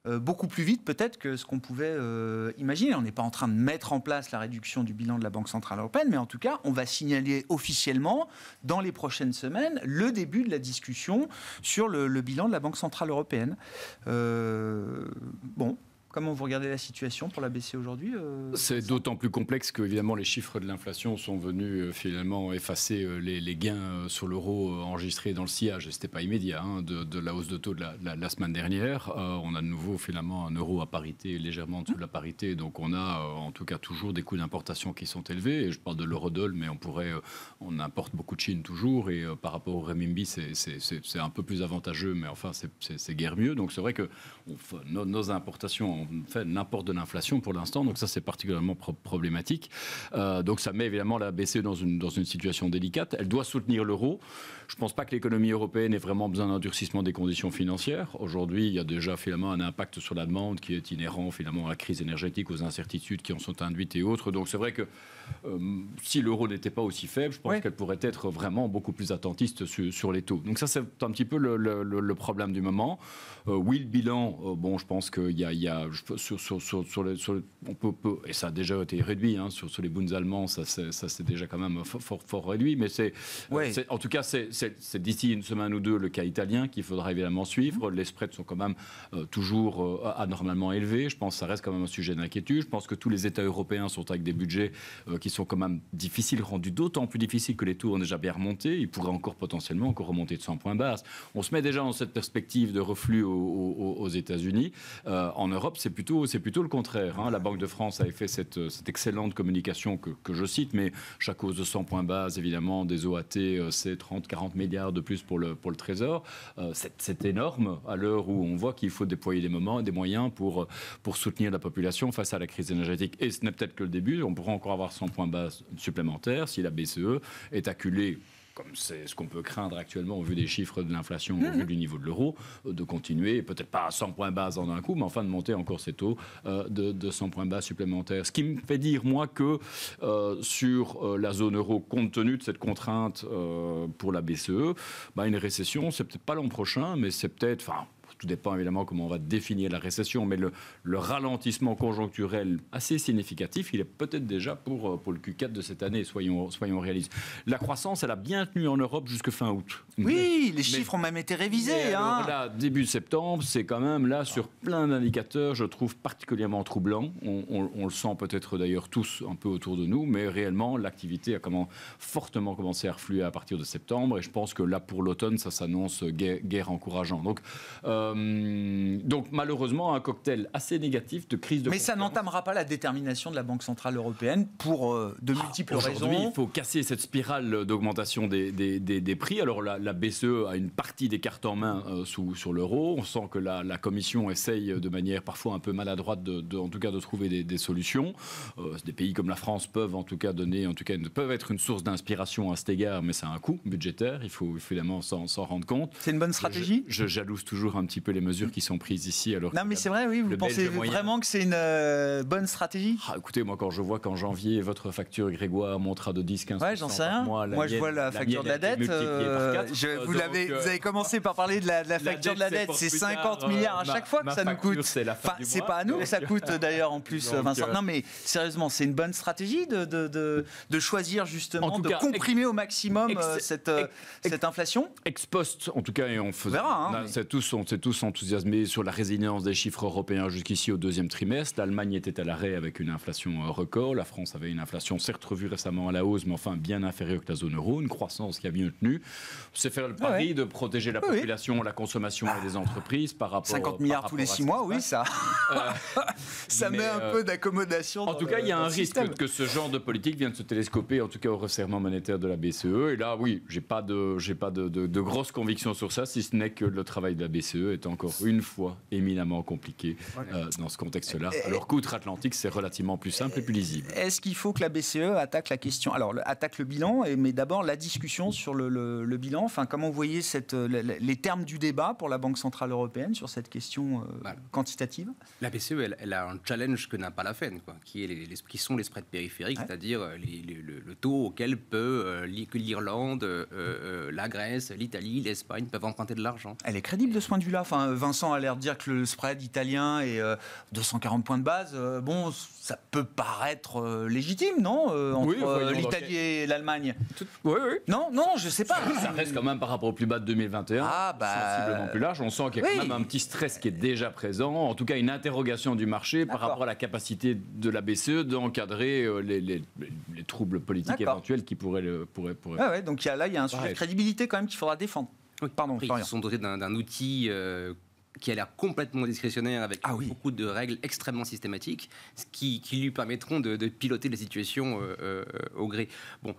Euh, beaucoup plus vite peut-être que ce qu'on pouvait euh, imaginer. On n'est pas en train de mettre en place la réduction du bilan de la Banque Centrale Européenne, mais en tout cas, on va signaler officiellement dans les prochaines semaines le début de la discussion sur le, bilan de la Banque Centrale Européenne. Euh, bon, Comment vous regardez la situation pour la BCE aujourd'hui euh, C'est d'autant plus complexe que évidemment les chiffres de l'inflation sont venus euh, finalement effacer euh, les, gains sur l'euro enregistrés dans le sillage. Ce c'était pas immédiat hein, de, la hausse de taux de la, semaine dernière. on a de nouveau finalement un euro à parité légèrement en dessous de la parité, donc on a en tout cas toujours des coûts d'importation qui sont élevés. Et je parle de l'eurodoll, mais on pourrait, on importe beaucoup de Chine toujours. Et par rapport au renminbi, c'est un peu plus avantageux, mais enfin c'est guère mieux. Donc c'est vrai que nos, nos importations fait n'importe de l'inflation pour l'instant, donc ça c'est particulièrement problématique. Euh, donc ça met évidemment la BCE dans une, dans une situation délicate. Elle doit soutenir l'euro. Je ne pense pas que l'économie européenne ait vraiment besoin d'un durcissement des conditions financières. Aujourd'hui, il y a déjà finalement un impact sur la demande qui est inhérent finalement à la crise énergétique, aux incertitudes qui en sont induites et autres. Donc c'est vrai que euh, si l'euro n'était pas aussi faible, je pense qu'elle pourrait être vraiment beaucoup plus attentiste sur, les taux. Donc ça, c'est un petit peu le, problème du moment. Euh, oui, le bilan, euh, bon, je pense qu'il y a, sur, sur, on peut, et ça a déjà été réduit, hein, sur, les bunds allemands, ça c'est déjà quand même fort, fort réduit, mais c'est, en tout cas, c'est c'est d'ici une semaine ou deux le cas italien qu'il faudra évidemment suivre. Mm-hmm. Les spreads sont quand même euh, toujours euh, anormalement élevés. Je pense que ça reste quand même un sujet d'inquiétude. Je pense que tous les États européens sont avec des budgets euh, qui sont quand même difficiles, rendus d'autant plus difficiles que les taux ont déjà bien remonté. Ils pourraient encore potentiellement encore remonter de 100 points basse. On se met déjà dans cette perspective de reflux aux, États-Unis. en Europe, c'est plutôt, plutôt le contraire. Hein. La Banque de France a fait cette, excellente communication que, je cite, mais chaque hausse de 100 points base, évidemment, des OAT, c'est 30, 40 milliards de plus pour le, pour le Trésor. Euh, c'est énorme à l'heure où on voit qu'il faut déployer des, moments, des moyens pour, pour soutenir la population face à la crise énergétique. Et ce n'est peut-être que le début. On pourra encore avoir son points bas supplémentaire si la BCE est acculée c'est ce qu'on peut craindre actuellement au vu des chiffres de l'inflation, au mmh. vu du niveau de l'euro, euh, de continuer, peut-être pas à 100 points bas en un coup, mais enfin de monter encore ces taux euh, de, 100 points bas supplémentaires. Ce qui me fait dire, moi, que euh, sur la zone euro, compte tenu de cette contrainte pour la BCE, bah, une récession, c'est peut-être pas l'an prochain, mais c'est peut-être, enfin, tout dépend évidemment comment on va définir la récession, mais le, le ralentissement conjoncturel assez significatif, il est peut-être déjà pour, euh, pour le Q4 de cette année, soyons, soyons réalistes. La croissance, elle a bien tenu en Europe jusque fin août. Oui, les chiffres ont même été révisés. Hein. Alors là, début septembre, c'est quand même là, sur plein d'indicateurs, je trouve particulièrement troublant. On, le sent peut-être d'ailleurs tous un peu autour de nous, mais réellement, l'activité a comment, fortement commencé à refluer à partir de septembre, et je pense que là, pour l'automne, ça s'annonce guère, encourageant. Donc, euh, euh, donc malheureusement, un cocktail assez négatif de crise de. Mais ça n'entamera pas la détermination de la Banque centrale européenne pour euh, de ah, multiples raisons. Il faut casser cette spirale d'augmentation des, des, des, prix. Alors la, BCE a une partie des cartes en main euh, sous, sur l'euro. On sent que la, Commission essaye de manière parfois un peu maladroite, de, en tout cas, de trouver des, solutions. des pays comme la France peuvent en tout cas donner, en tout cas, peuvent être une source d'inspiration à cet égard, mais ça un coût budgétaire. Il faut évidemment s'en rendre compte. C'est une bonne stratégie. je, je jalouse toujours un petit peu les mesures qui sont prises ici. Alors non, mais c'est vrai, oui, vous pensez vraiment que c'est une euh, bonne stratégie ah, Écoutez, moi, quand je vois qu'en janvier, votre facture grégoire montera de 10, 15 ouais, j'en sais rien. moi, je vois la, facture de la dette. Euh, je, vous, avez, euh, vous, avez, commencé par parler de la, facture de la dette. C'est 50 milliards à chaque fois que ça nous coûte. C'est C'est pas à nous que ça coûte d'ailleurs en plus, Vincent. Non, mais sérieusement, c'est une bonne stratégie de, de, de choisir justement de comprimer au maximum cette, inflation Ex en tout cas, et on hein, faisait. verra. on s'enthousiasmer sur la résilience des chiffres européens jusqu'ici au deuxième trimestre. L'Allemagne était à l'arrêt avec une inflation euh, record. La France avait une inflation certes revue récemment à la hausse, mais enfin bien inférieure que la zone euro. Une croissance qui a bien tenu. C'est faire le ah pari de protéger la population, la consommation et les entreprises par rapport à... 50 milliards tous les 6 mois, oui, ça. Euh, ça met un euh, peu d'accommodation. En tout cas, il y a un risque que ce genre de politique vienne se télescoper, en tout cas au resserrement monétaire de la BCE. Et là, oui, j'ai pas de, j'ai pas de, de, de grosses convictions sur ça, si ce n'est que le travail de la BCE encore une fois éminemment compliqué euh, dans ce contexte-là. Eh, eh, alors qu'outre-Atlantique, c'est relativement plus simple et plus lisible. Est-ce qu'il faut que la BCE attaque la question Alors, attaque le bilan, mais d'abord la discussion sur le, bilan. Enfin, comment vous voyez cette, euh, les termes du débat pour la Banque Centrale Européenne sur cette question euh, quantitative La BCE, elle, a un challenge que n'a pas la FED, quoi, qui, est les, qui sont les spreads périphériques, c'est-à-dire le, taux auquel peut l'Irlande, la Grèce, l'Italie, l'Espagne peuvent emprunter de l'argent. Elle est crédible de ce point de vue-là Vincent a l'air de dire que le spread italien est 240 euh, points de base. Euh, bon, ça peut paraître euh, légitime, non Entre oui, l'Italie et l'Allemagne. Non, non, je sais pas. Ça reste quand même par rapport au plus bas de 2021. Ah, bah... plus large. On sent qu'il y a quand même un petit stress qui est déjà présent. En tout cas, une interrogation du marché par rapport à la capacité de la BCE d'encadrer les, troubles politiques éventuels qui pourraient... donc là, il y a un sujet de crédibilité quand même qu'il faudra défendre pardon, ils sont dotés d'un outil euh, qui a l'air complètement discrétionnaire, avec ah beaucoup de règles extrêmement systématiques, ce qui, lui permettront de, piloter la situation euh, euh, au gré. Bon,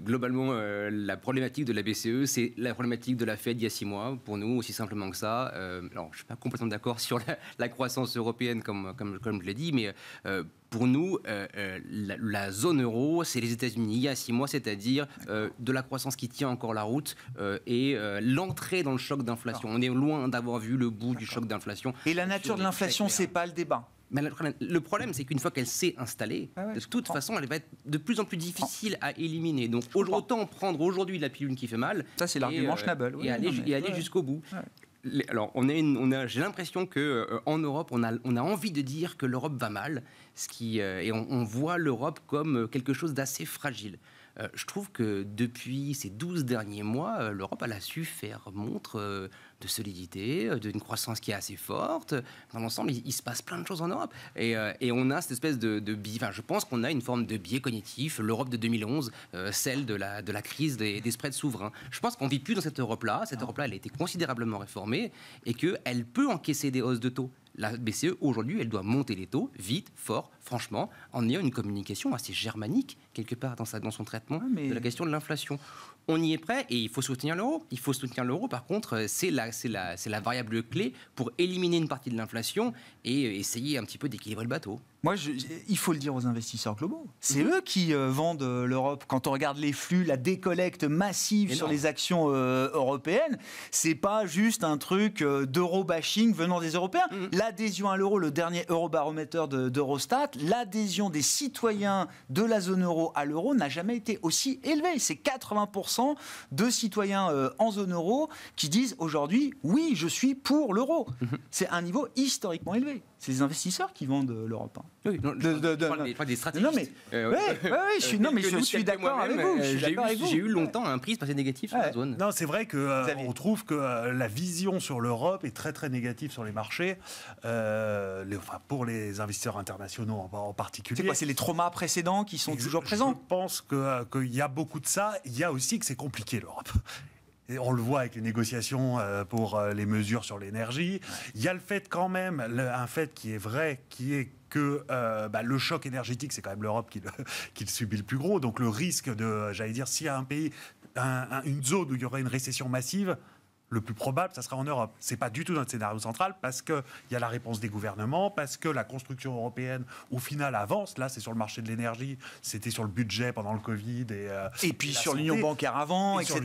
globalement, la problématique de la BCE, c'est la problématique de la Fed il y a six mois, pour nous, aussi simplement que ça. alors, je ne suis pas complètement d'accord sur la, croissance européenne, comme, comme, comme je l'ai dit, mais pour nous, euh, euh, la, zone euro, c'est les États-Unis il y a six mois, c'est-à-dire euh, de la croissance qui tient encore la route et l'entrée dans le choc d'inflation. On est loin d'avoir vu le bout du choc d'inflation. Et la nature de l'inflation, c'est pas le débat. Mais le problème, c'est qu'une fois qu'elle s'est installée, ah de toute façon, elle va être de plus en plus difficile à éliminer. Donc, autant prendre aujourd'hui la pilule qui fait mal. Ça, c'est l'argument Schnabel. et aller, jusqu'au bout alors, on, a, j'ai l'impression que euh, en Europe, on a, envie de dire que l'Europe va mal, ce qui, euh, et on, voit l'Europe comme euh, quelque chose d'assez fragile. je trouve que depuis ces 12 derniers mois, l'Europe, a su faire montre de solidité, euh, d'une croissance qui est assez forte. Dans l'ensemble, il, se passe plein de choses en Europe. Et, euh, on a cette espèce de, de enfin, je pense qu'on a une forme de biais cognitif, l'Europe de 2011, euh, celle de la, crise des, spreads souverains. Je pense qu'on vit plus dans cette Europe-là. Cette ah. Europe-là, elle a été considérablement réformée et qu'elle peut encaisser des hausses de taux. La BCE, aujourd'hui, elle doit monter les taux vite, fort, franchement, en ayant une communication assez germanique, quelque part, dans, dans son traitement ah, mais... de la question de l'inflation on y est prêt et il faut soutenir l'euro. Il faut soutenir l'euro, par contre, euh, c'est la, la variable clé pour éliminer une partie de l'inflation et essayer un petit peu d'équilibrer le bateau. Moi, il faut le dire aux investisseurs globaux. C'est mhm. eux qui euh, vendent euh, l'Europe. Quand on regarde les flux, la décollecte massive sur les actions européennes, européennes, c'est pas juste un truc euh, d'euro-bashing venant des Européens. Mhm. L'adhésion à l'euro, le dernier eurobaromètre d'Eurostat, l'adhésion des citoyens de la zone euro à l'euro n'a jamais été aussi élevée. C'est 80% de citoyens en zone euro qui disent aujourd'hui oui, je suis pour l'euro. Mhm. C'est un niveau historiquement élevé c'est les investisseurs qui vendent euh, l'Europe. Hein. Oui, non, de, des, stratégies. Euh, non, mais, je suis, d'accord euh, avec vous. J'ai eu, longtemps un prix assez négatif sur la zone. Non, c'est vrai qu'on trouve que la vision sur l'Europe est très très négative sur les marchés, pour les investisseurs internationaux en, particulier. C'est quoi C'est les traumas précédents qui sont toujours présents Je pense qu'il y a beaucoup de ça. Il y a aussi que c'est compliqué l'Europe. Et on le voit avec les négociations euh, pour euh, les mesures sur l'énergie. Il y a le fait quand même, un fait qui est vrai, qui est que euh, bah, le choc énergétique, c'est quand même l'Europe qui, le, subit le plus gros. Donc le risque de, j'allais dire, s'il y a un pays, une zone où il y aurait une récession massive, le plus probable, ça sera en Europe. C'est pas du tout notre scénario central parce qu'il y a la réponse des gouvernements, parce que la construction européenne, au final, avance. Là, c'est sur le marché de l'énergie, c'était sur le budget pendant le Covid. Et, euh, et puis sur l'union bancaire avant, etc.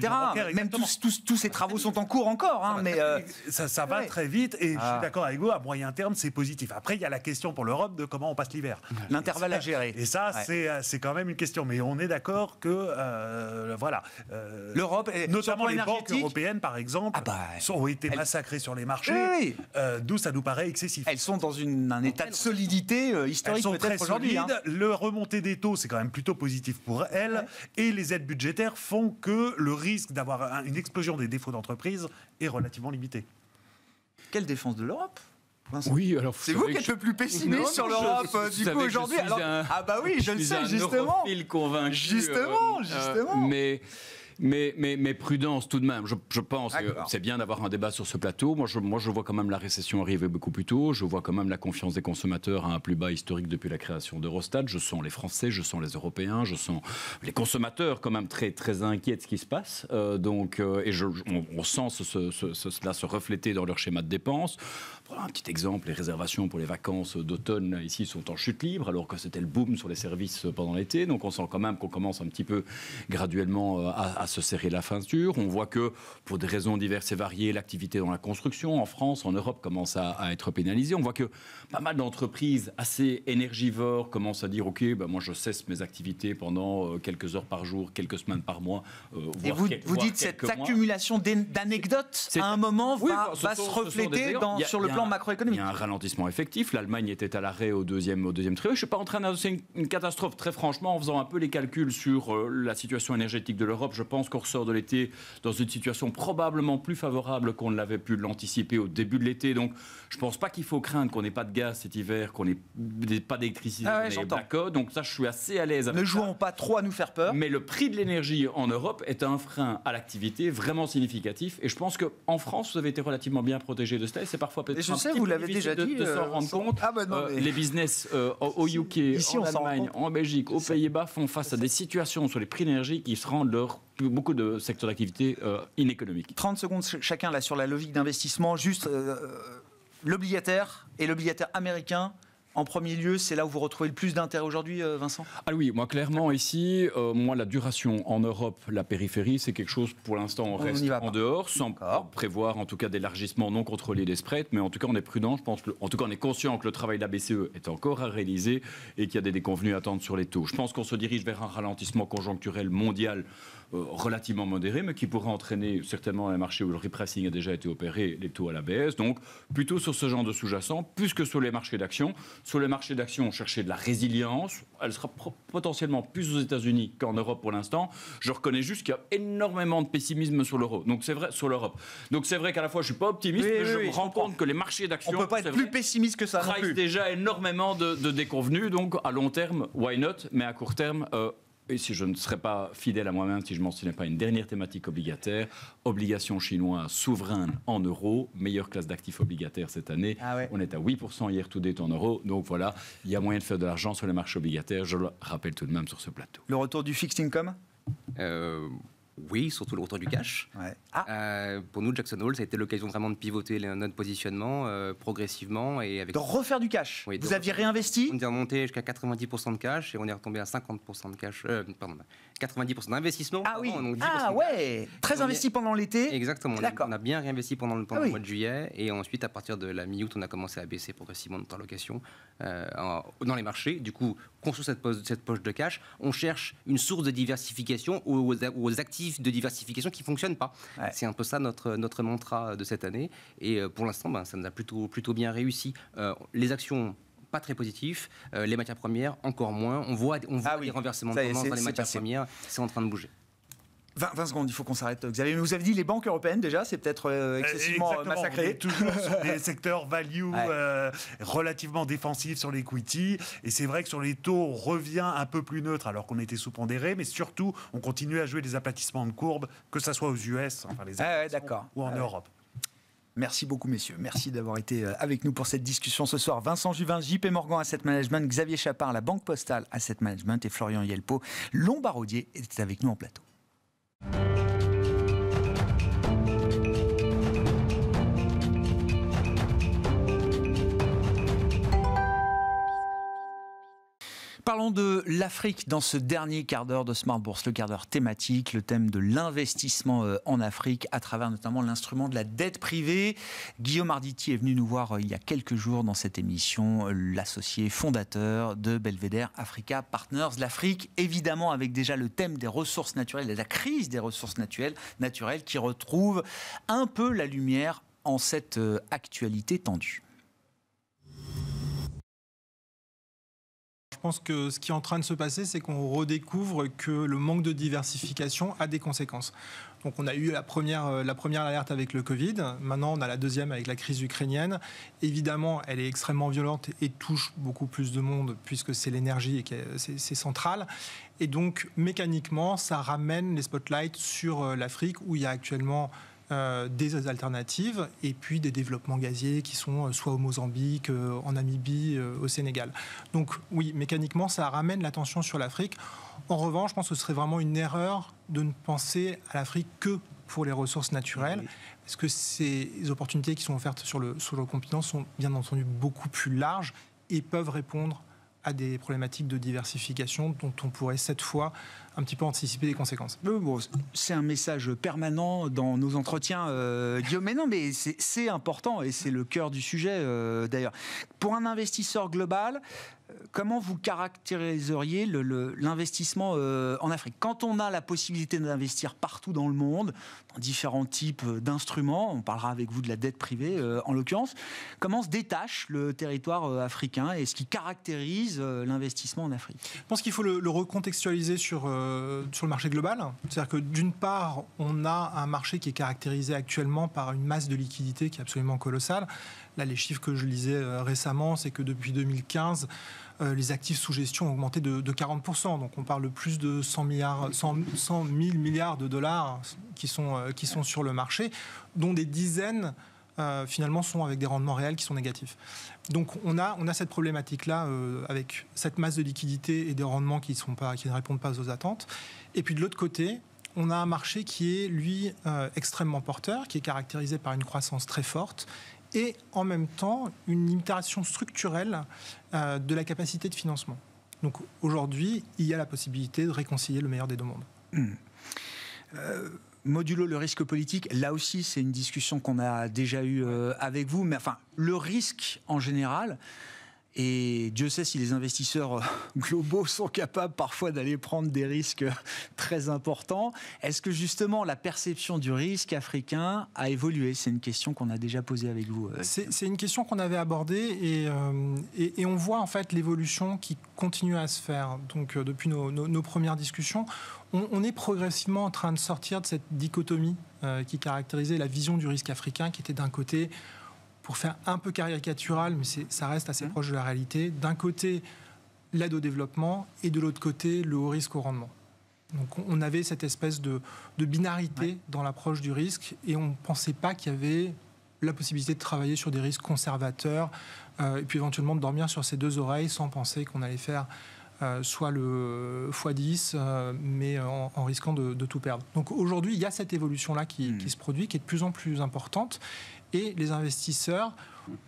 Même tous, tous, tous, ces travaux sont en cours encore. Hein, ça mais euh, ça, ça, va très vite et je suis ah. d'accord avec vous, à moyen terme, c'est positif. Après, il y a la question pour l'Europe de comment on passe l'hiver. L'intervalle à gérer. Et ça, euh, c'est quand même une question. Mais on est d'accord que, voilà. L'Europe, notamment les banques européennes, par exemple, ah bah, ont été massacrés sur les marchés, euh, d'où ça nous paraît excessif. Elles sont dans une, un état de solidité euh, historique peut-être aujourd'hui. Hein. Le remontée des taux, c'est quand même plutôt positif pour elles. Et les aides budgétaires font que le risque d'avoir une explosion des défauts d'entreprise est relativement limité. Quelle défense de l'Europe Oui, alors c'est vous qui êtes le plus pessimiste sur l'Europe euh, du coup aujourd'hui. Ah bah oui, je, le sais justement. Il convainc Justement, justement. mais mais, prudence tout de même. Je, pense que c'est bien d'avoir un débat sur ce plateau. Moi je, vois quand même la récession arriver beaucoup plus tôt. Je vois quand même la confiance des consommateurs à un plus bas historique depuis la création d'Eurostat. Je sens les Français, je sens les Européens, je sens les consommateurs quand même très, très inquiets de ce qui se passe. Euh, donc, euh, et je, on, sent cela se refléter dans leur schéma de dépenses un petit exemple, les réservations pour les vacances d'automne ici sont en chute libre, alors que c'était le boom sur les services pendant l'été. Donc on sent quand même qu'on commence un petit peu graduellement euh, à, se serrer la feinture On voit que pour des raisons diverses et variées, l'activité dans la construction en France, en Europe, commence à, être pénalisée. On voit que pas mal d'entreprises assez énergivores commencent à dire, OK, ben moi je cesse mes activités pendant euh, quelques heures par jour, quelques semaines par mois. Euh, et vous, vous dites cette accumulation d'anecdotes à un moment va, se refléter sur le plan plan Il y a un ralentissement effectif. L'Allemagne était à l'arrêt au deuxième, au deuxième trimestre. Je ne suis pas en train d'annoncer une, catastrophe. Très franchement, en faisant un peu les calculs sur euh, la situation énergétique de l'Europe, je pense qu'on ressort de l'été dans une situation probablement plus favorable qu'on ne l'avait pu l'anticiper au début de l'été. Donc, je ne pense pas qu'il faut craindre qu'on n'ait pas de gaz cet hiver, qu'on n'ait pas d'électricité. Ah D'accord. Donc, ça, je suis assez à l'aise avec Ne jouons pas trop à nous faire peur. Mais le prix de l'énergie en Europe est un frein à l'activité vraiment significatif. Et je pense qu'en France, vous avez été relativement bien protégé de cela. c'est parfois peut-être je sais, vous l'avez déjà dit. De, s'en euh, rendre compte. Ah, bah euh, les business euh, au UK, Ici, en Allemagne, en, Belgique, aux Pays-Bas font face à des situations sur les prix d'énergie qui se rendent leur beaucoup de secteurs d'activité inéconomiques. 30 secondes chacun là sur la logique d'investissement, juste l'obligataire et l'obligataire américain en premier lieu, c'est là où vous retrouvez le plus d'intérêt aujourd'hui, euh, Vincent Ah oui, moi clairement ici, euh, moi la duration en Europe, la périphérie, c'est quelque chose pour l'instant on, reste en dehors, sans prévoir en tout cas d'élargissement non contrôlé des spreads, mais en tout cas on est prudent, je pense, que, en tout cas on est conscient que le travail de la BCE est encore à réaliser et qu'il y a des déconvenues à attendre sur les taux. Je pense qu'on se dirige vers un ralentissement conjoncturel mondial euh, relativement modéré, mais qui pourrait entraîner certainement un marché où le repricing a déjà été opéré, les taux à la baisse. Donc, plutôt sur ce genre de sous-jacent, plus que sur les marchés d'actions, Sur les marchés d'actions on cherchait de la résilience. Elle sera potentiellement plus aux États-Unis qu'en Europe pour l'instant. Je reconnais juste qu'il y a énormément de pessimisme sur l'euro. Donc, c'est vrai, sur l'Europe. Donc, c'est vrai qu'à la fois, je suis pas optimiste, mais je me rends compte que les marchés d'action. On peut pas être plus pessimiste que ça. Non déjà énormément de, déconvenus. Donc, à long terme, why not Mais à court terme, euh, et si je ne serais pas fidèle à moi-même, si je ne mentionnais pas une dernière thématique obligataire, obligation chinoise souveraine en euros, meilleure classe d'actifs obligataires cette année. Ah On est à 8% hier tout date en euros. Donc voilà, il y a moyen de faire de l'argent sur les marchés obligataires. Je le rappelle tout de même sur ce plateau. Le retour du fixed income euh, oui, surtout le retour du cash. Ah. Euh, pour nous, Jackson Hole, ça a été l'occasion vraiment de pivoter notre positionnement euh, progressivement. et avec... De refaire du cash Vous aviez réinvesti On est remonté jusqu'à 90% de cash et on est retombé à 50% de cash. Euh, pardon, 90% d'investissement. Ah oui, donc ah ouais, très investi pendant l'été. Exactement, on a bien réinvesti pendant le, ah mois de juillet et ensuite à partir de la mi-août on a commencé à baisser progressivement notre allocation euh, dans les marchés. Du coup, qu'on cette poche, cette poche de cash, on cherche une source de diversification ou aux, actifs de diversification qui ne fonctionnent pas. C'est un peu ça notre, notre mantra euh, de cette année et euh, pour l'instant ben, ça nous a plutôt, plutôt bien réussi. les actions pas très positif. Euh, les matières premières, encore moins. On voit, on voit ah des renversements de tendance dans les matières premières. C'est en train de bouger. 20, secondes, il faut qu'on s'arrête, Xavier. vous avez dit les banques européennes déjà, c'est peut-être euh, euh, excessivement massacré. On est toujours sur des secteurs value relativement défensifs sur l'equity. Et c'est vrai que sur les taux, on revient un peu plus neutre alors qu'on était sous-pondéré. Mais surtout, on continue à jouer des aplatissements de courbes, que ce soit aux US, les ah ou en ah Europe. Merci beaucoup, messieurs. Merci d'avoir été euh, avec nous pour cette discussion ce soir. Vincent Juvin, JP Morgan Asset Management, Xavier Chapard, la Banque Postale Asset Management et Florian Yelpo, Lombardier, étaient avec nous en plateau. Parlons de l'Afrique dans ce dernier quart d'heure de Smart Bourse, le quart d'heure thématique, le thème de l'investissement euh, en Afrique à travers notamment l'instrument de la dette privée. Guillaume Arditi est venu nous voir euh, il y a quelques jours dans cette émission, euh, l'associé fondateur de Belvedere Africa Partners. L'Afrique, évidemment, avec déjà le thème des ressources naturelles et la crise des ressources naturelles, naturelles qui retrouve un peu la lumière en cette actualité tendue. je pense que ce qui est en train de se passer, c'est qu'on redécouvre que le manque de diversification a des conséquences. Donc on a eu la première, euh, la première alerte avec le Covid, maintenant on a la deuxième avec la crise ukrainienne. Évidemment, elle est extrêmement violente et touche beaucoup plus de monde puisque c'est l'énergie et que c'est central. Et donc mécaniquement, ça ramène les spotlights sur euh, l'Afrique où il y a actuellement euh, des alternatives et puis des développements gaziers qui sont euh, soit au Mozambique, euh, en Namibie, au Sénégal. Donc oui, mécaniquement, ça ramène l'attention sur l'Afrique. En revanche, je pense que ce serait vraiment une erreur de ne penser à l'Afrique que pour les ressources naturelles, parce que ces opportunités qui sont offertes sur le, sur le continent sont bien entendu beaucoup plus larges et peuvent répondre à des problématiques de diversification dont on pourrait cette fois un petit peu anticiper les conséquences. c'est un message permanent dans nos entretiens, euh, Guillaume. Mais non, mais c'est important et c'est le cœur du sujet euh, d'ailleurs. Pour un investisseur global, euh, comment vous caractériseriez l'investissement en Afrique Quand on a la possibilité d'investir partout dans le monde, dans différents types d'instruments, on parlera avec vous de la dette privée en l'occurrence, comment se détache le territoire africain et ce qui caractérise l'investissement en Afrique Je pense qu'il faut le, recontextualiser sur euh, sur le marché global. C'est-à-dire que d'une part, on a un marché qui est caractérisé actuellement par une masse de liquidités qui est absolument colossale. Là, les chiffres que je lisais euh, récemment, c'est que depuis 2015, euh, les actifs sous gestion ont augmenté de, 40%. Donc on parle de plus de 100, milliards, 100, 000 milliards de dollars qui sont, qui sont sur le marché, dont des dizaines euh, finalement sont avec des rendements réels qui sont négatifs. Donc on a, on a cette problématique-là euh, avec cette masse de liquidités et des rendements qui, sont pas, qui ne répondent pas aux attentes. Et puis de l'autre côté, on a un marché qui est, lui, euh, extrêmement porteur, qui est caractérisé par une croissance très forte et en même temps une interaction structurelle de la capacité de financement. Donc aujourd'hui, il y a la possibilité de réconcilier le meilleur des deux mondes. Hum modulo le risque politique, là aussi, c'est une discussion qu'on a déjà eue euh, avec vous. Mais enfin, le risque en général, et Dieu sait si les investisseurs euh, globaux sont capables parfois d'aller prendre des risques euh, très importants. Est-ce que justement la perception du risque africain a évolué C'est une question qu'on a déjà posée avec vous. Euh, c'est une question qu'on avait abordée et, et, on voit en fait l'évolution qui continue à se faire. Donc depuis nos, premières discussions, on, est progressivement en train de sortir de cette dichotomie qui caractérisait la vision du risque africain qui était d'un côté pour faire un peu caricatural, mais ça reste assez mmh. proche de la réalité, d'un côté l'aide au développement et de l'autre côté le haut risque au rendement. Donc on avait cette espèce de, binarité dans l'approche du risque et on ne pensait pas qu'il y avait la possibilité de travailler sur des risques conservateurs euh, et puis éventuellement de dormir sur ses deux oreilles sans penser qu'on allait faire euh, soit le x10, euh, mais en, risquant de, tout perdre. Donc aujourd'hui, il y a cette évolution-là qui, mmh. qui, se produit, qui est de plus en plus importante et les investisseurs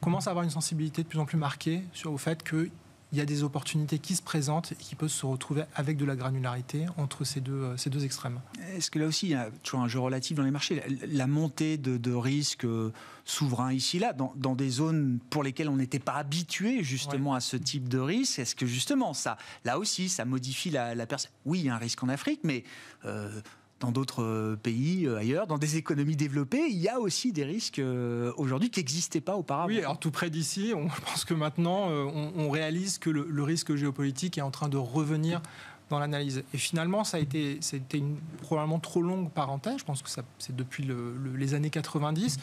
commencent à avoir une sensibilité de plus en plus marquée sur le fait qu'il y a des opportunités qui se présentent et qui peuvent se retrouver avec de la granularité entre ces deux, euh, ces deux extrêmes. Est-ce que là aussi, il y a toujours un jeu relatif dans les marchés La, montée de, risques euh, souverains ici-là, dans, des zones pour lesquelles on n'était pas habitué justement à ce type de risque, est-ce que justement ça, là aussi, ça modifie la, la personne Oui, il y a un risque en Afrique, mais... Euh, dans d'autres euh, pays euh, ailleurs, dans des économies développées, il y a aussi des risques euh, aujourd'hui qui n'existaient pas auparavant. Oui, alors tout près d'ici, on pense que maintenant, on, réalise que le, risque géopolitique est en train de revenir dans l'analyse. Et finalement, ça a été, c'était une probablement trop longue parenthèse. Je pense que ça, c'est depuis les années 90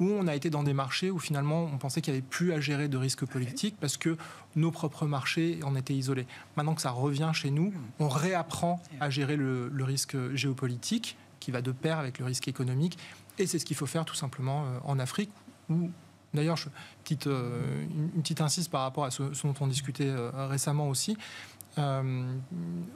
où on a été dans des marchés où finalement on pensait qu'il n'y avait plus à gérer de risques politiques parce que nos propres marchés en étaient isolés. Maintenant que ça revient chez nous, on réapprend à gérer le, risque géopolitique qui va de pair avec le risque économique. Et c'est ce qu'il faut faire tout simplement euh, en Afrique où D'ailleurs, petite, euh, une petite insiste par rapport à ce, dont on discutait euh, récemment aussi, euh,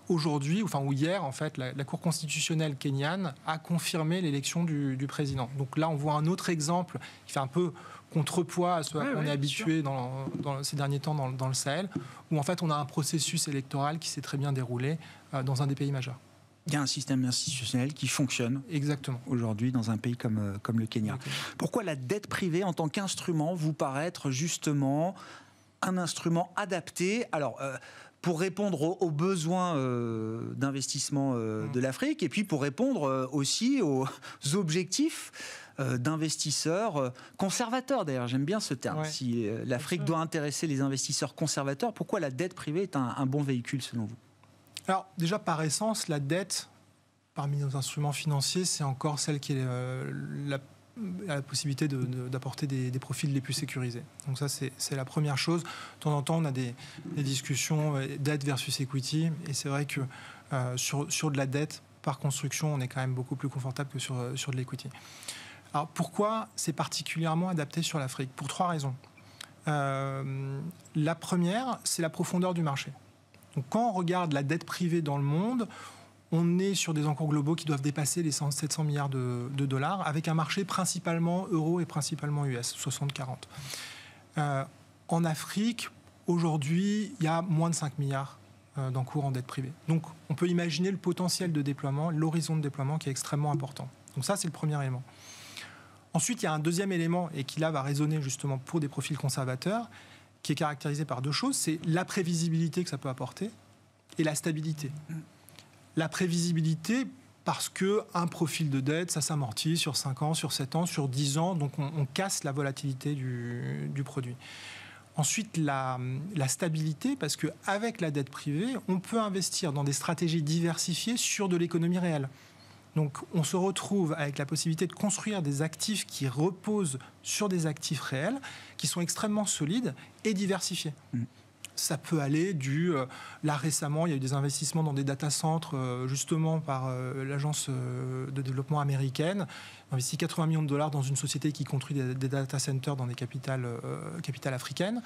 aujourd'hui, enfin ou hier en fait, la, Cour constitutionnelle kenyane a confirmé l'élection du, président. Donc là, on voit un autre exemple qui fait un peu contrepoids à ce qu'on est habitué dans, ces derniers temps dans, le Sahel, où en fait on a un processus électoral qui s'est très bien déroulé euh, dans un des pays majeurs. Il y a un système institutionnel qui fonctionne exactement aujourd'hui dans un pays comme, euh, comme le Kenya. Pourquoi la dette privée en tant qu'instrument vous paraître justement un instrument adapté Alors, pour répondre aux, besoins euh, d'investissement euh, mmh. de l'Afrique et puis pour répondre euh, aussi aux objectifs d'investisseurs conservateurs. D'ailleurs, j'aime bien ce terme. Si l'Afrique doit intéresser les investisseurs conservateurs, pourquoi la dette privée est un, un bon véhicule selon vous Alors déjà, par essence, la dette, parmi nos instruments financiers, c'est encore celle qui est la euh, à la possibilité d'apporter des, profils les plus sécurisés. Donc ça, c'est la première chose. De temps en temps, on a des, discussions euh, dette versus equity, et c'est vrai que euh, sur, de la dette, par construction, on est quand même beaucoup plus confortable que sur, sur de l'equity. Alors pourquoi c'est particulièrement adapté sur l'Afrique Pour trois raisons. la première, c'est la profondeur du marché. Donc quand on regarde la dette privée dans le monde, on est sur des encours globaux qui doivent dépasser les 700 milliards de, dollars, avec un marché principalement euro et principalement US, 60-40. Euh, en Afrique, aujourd'hui, il y a moins de 5 milliards euh, d'encours en dette privée. Donc on peut imaginer le potentiel de déploiement, l'horizon de déploiement qui est extrêmement important. Donc ça, c'est le premier élément. Ensuite, il y a un deuxième élément, et qui là va résonner justement pour des profils conservateurs, qui est caractérisé par deux choses. C'est la prévisibilité que ça peut apporter et la stabilité. Mm la prévisibilité parce que un profil de dette, ça s'amortit sur 5 ans, sur 7 ans, sur 10 ans, donc on, casse la volatilité du, produit. Ensuite, la, stabilité, parce qu'avec la dette privée, on peut investir dans des stratégies diversifiées sur de l'économie réelle. Donc on se retrouve avec la possibilité de construire des actifs qui reposent sur des actifs réels, qui sont extrêmement solides et diversifiés. Mm ça peut aller du... Euh, là, récemment, il y a eu des investissements dans des data centers, euh, justement, par euh, l'agence de développement américaine. On investit 80 millions de dollars dans une société qui construit des, data centers dans des capitales, capitales africaines.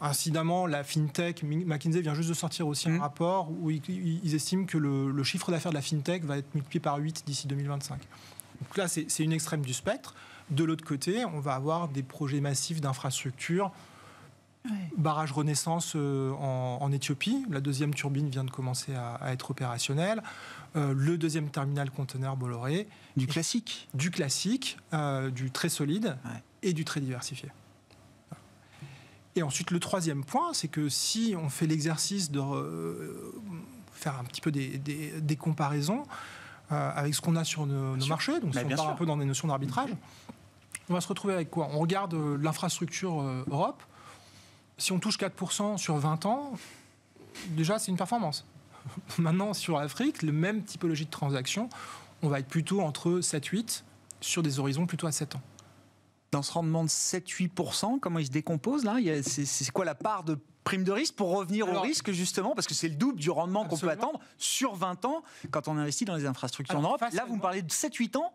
incidemment, la FinTech, McKinsey vient juste de sortir aussi un mmh. rapport où ils, estiment que le, le chiffre d'affaires de la FinTech va être multiplié par 8 d'ici 2025. Donc là, c'est une extrême du spectre. De l'autre côté, on va avoir des projets massifs d'infrastructures Barrage Renaissance euh, en, Éthiopie, la deuxième turbine vient de commencer à, être opérationnelle. Euh, le deuxième terminal conteneur Bolloré. Du classique Du classique, euh, du très solide et du très diversifié. Et ensuite, le troisième point, c'est que si on fait l'exercice de faire un petit peu des, comparaisons avec ce qu'on a sur nos, marchés, donc bah, si on part un peu dans des notions d'arbitrage, on va se retrouver avec quoi On regarde l'infrastructure Europe si on touche 4% sur 20 ans, déjà, c'est une performance. Maintenant, sur l'Afrique, le même typologie de transaction, on va être plutôt entre 7-8 sur des horizons plutôt à 7 ans. Dans ce rendement de 7-8%, comment il se décompose là C'est quoi la part de prime de risque pour revenir au risque justement Parce que c'est le double du rendement qu'on peut attendre sur 20 ans quand on investit dans les infrastructures en Europe. Là, vous me parlez de 7-8 ans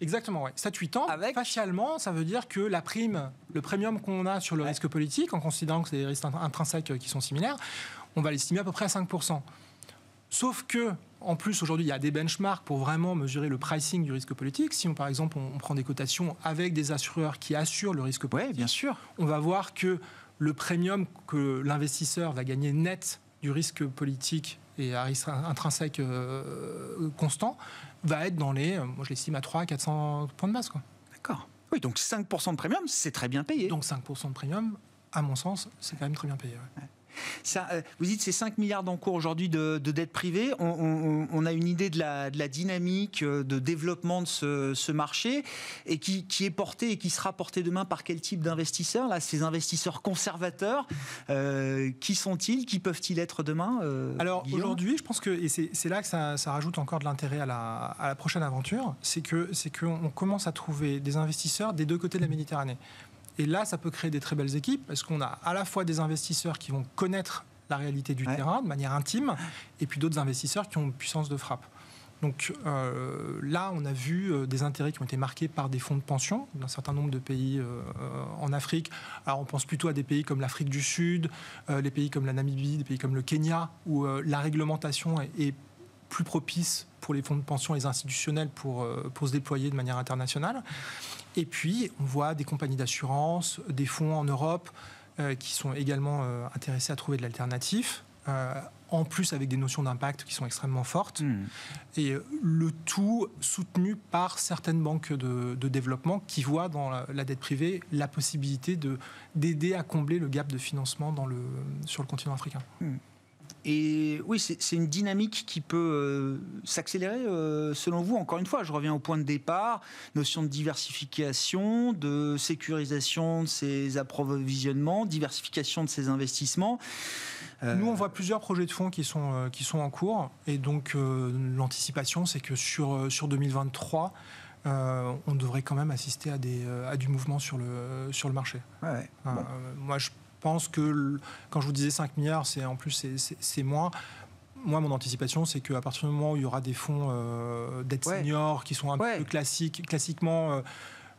Exactement, ouais. 7-8 ans. Avec... Facialement, ça veut dire que la prime, le premium qu'on a sur le risque politique, en considérant que c'est des risques intrinsèques euh, qui sont similaires, on va l'estimer à peu près à 5%. Sauf que, en plus, aujourd'hui, il y a des benchmarks pour vraiment mesurer le pricing du risque politique. Si, par exemple, on, prend des cotations avec des assureurs qui assurent le risque politique, bien sûr. on va voir que le premium que l'investisseur va gagner net du risque politique et à risque intrinsèque euh, euh, constant, va être dans les, euh, moi je l'estime à 300 400 points de base. D'accord. Oui, donc 5% de premium, c'est très bien payé. Donc 5% de premium, à mon sens, c'est quand même très bien payé. Euh, vous dites ces 5 milliards d'encours aujourd'hui de, dettes dette privée. On, a une idée de la, dynamique euh, de développement de ce, marché et qui, est porté et qui sera porté demain par quel type d'investisseurs Là, ces investisseurs conservateurs, euh, qui sont-ils Qui peuvent-ils être demain Alors aujourd'hui, je pense que c'est là que ça, rajoute encore de l'intérêt à la, prochaine aventure, c'est que c'est qu'on commence à trouver des investisseurs des deux côtés de la Méditerranée. Et là, ça peut créer des très belles équipes parce qu'on a à la fois des investisseurs qui vont connaître la réalité du terrain de manière intime et puis d'autres investisseurs qui ont une puissance de frappe. Donc euh, là, on a vu euh, des intérêts qui ont été marqués par des fonds de pension d'un certain nombre de pays euh, en Afrique. Alors on pense plutôt à des pays comme l'Afrique du Sud, les pays comme la Namibie, des pays comme le Kenya, où la réglementation est, plus propice pour les fonds de pension et les institutionnels pour se déployer de manière internationale. Et puis, on voit des compagnies d'assurance, des fonds en Europe euh, qui sont également euh, intéressés à trouver de l'alternatif. Euh, en plus avec des notions d'impact qui sont extrêmement fortes, hmm. et le tout soutenu par certaines banques de, développement qui voient dans la, dette privée la possibilité d'aider à combler le gap de financement dans le, sur le continent africain. Hmm. Et oui, c'est une dynamique qui peut euh, s'accélérer, euh, selon vous. Encore une fois, je reviens au point de départ, notion de diversification, de sécurisation de ces approvisionnements, diversification de ces investissements. Euh, Nous, on voit plusieurs projets de fonds qui sont, qui sont en cours. Et donc, l'anticipation, c'est que sur, sur 2023, on devrait quand même assister à, des, à du mouvement sur le, sur le marché. Ouais, Bon. moi, je pense que quand je vous disais 5 milliards, c'est en plus c'est moins. Moi, mon anticipation, c'est qu'à partir du moment où il y aura des fonds euh, d'aide senior qui sont un peu peu classiques, classiquement. Euh,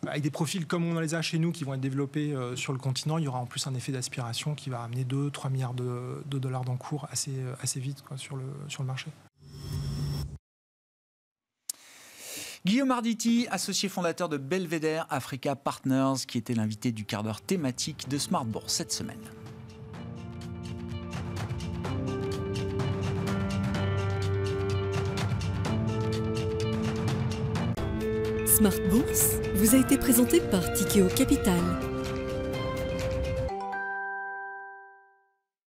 avec des profils comme on les a chez nous qui vont être développés euh, sur le continent, il y aura en plus un effet d'aspiration qui va amener 2-3 milliards de, dollars d'encours assez, assez vite sur, le, sur le marché. Guillaume Arditi, associé fondateur de Belvedere Africa Partners, qui était l'invité du quart d'heure thématique de Smart cette semaine. Smart vous a été présenté par Tikeo Capital.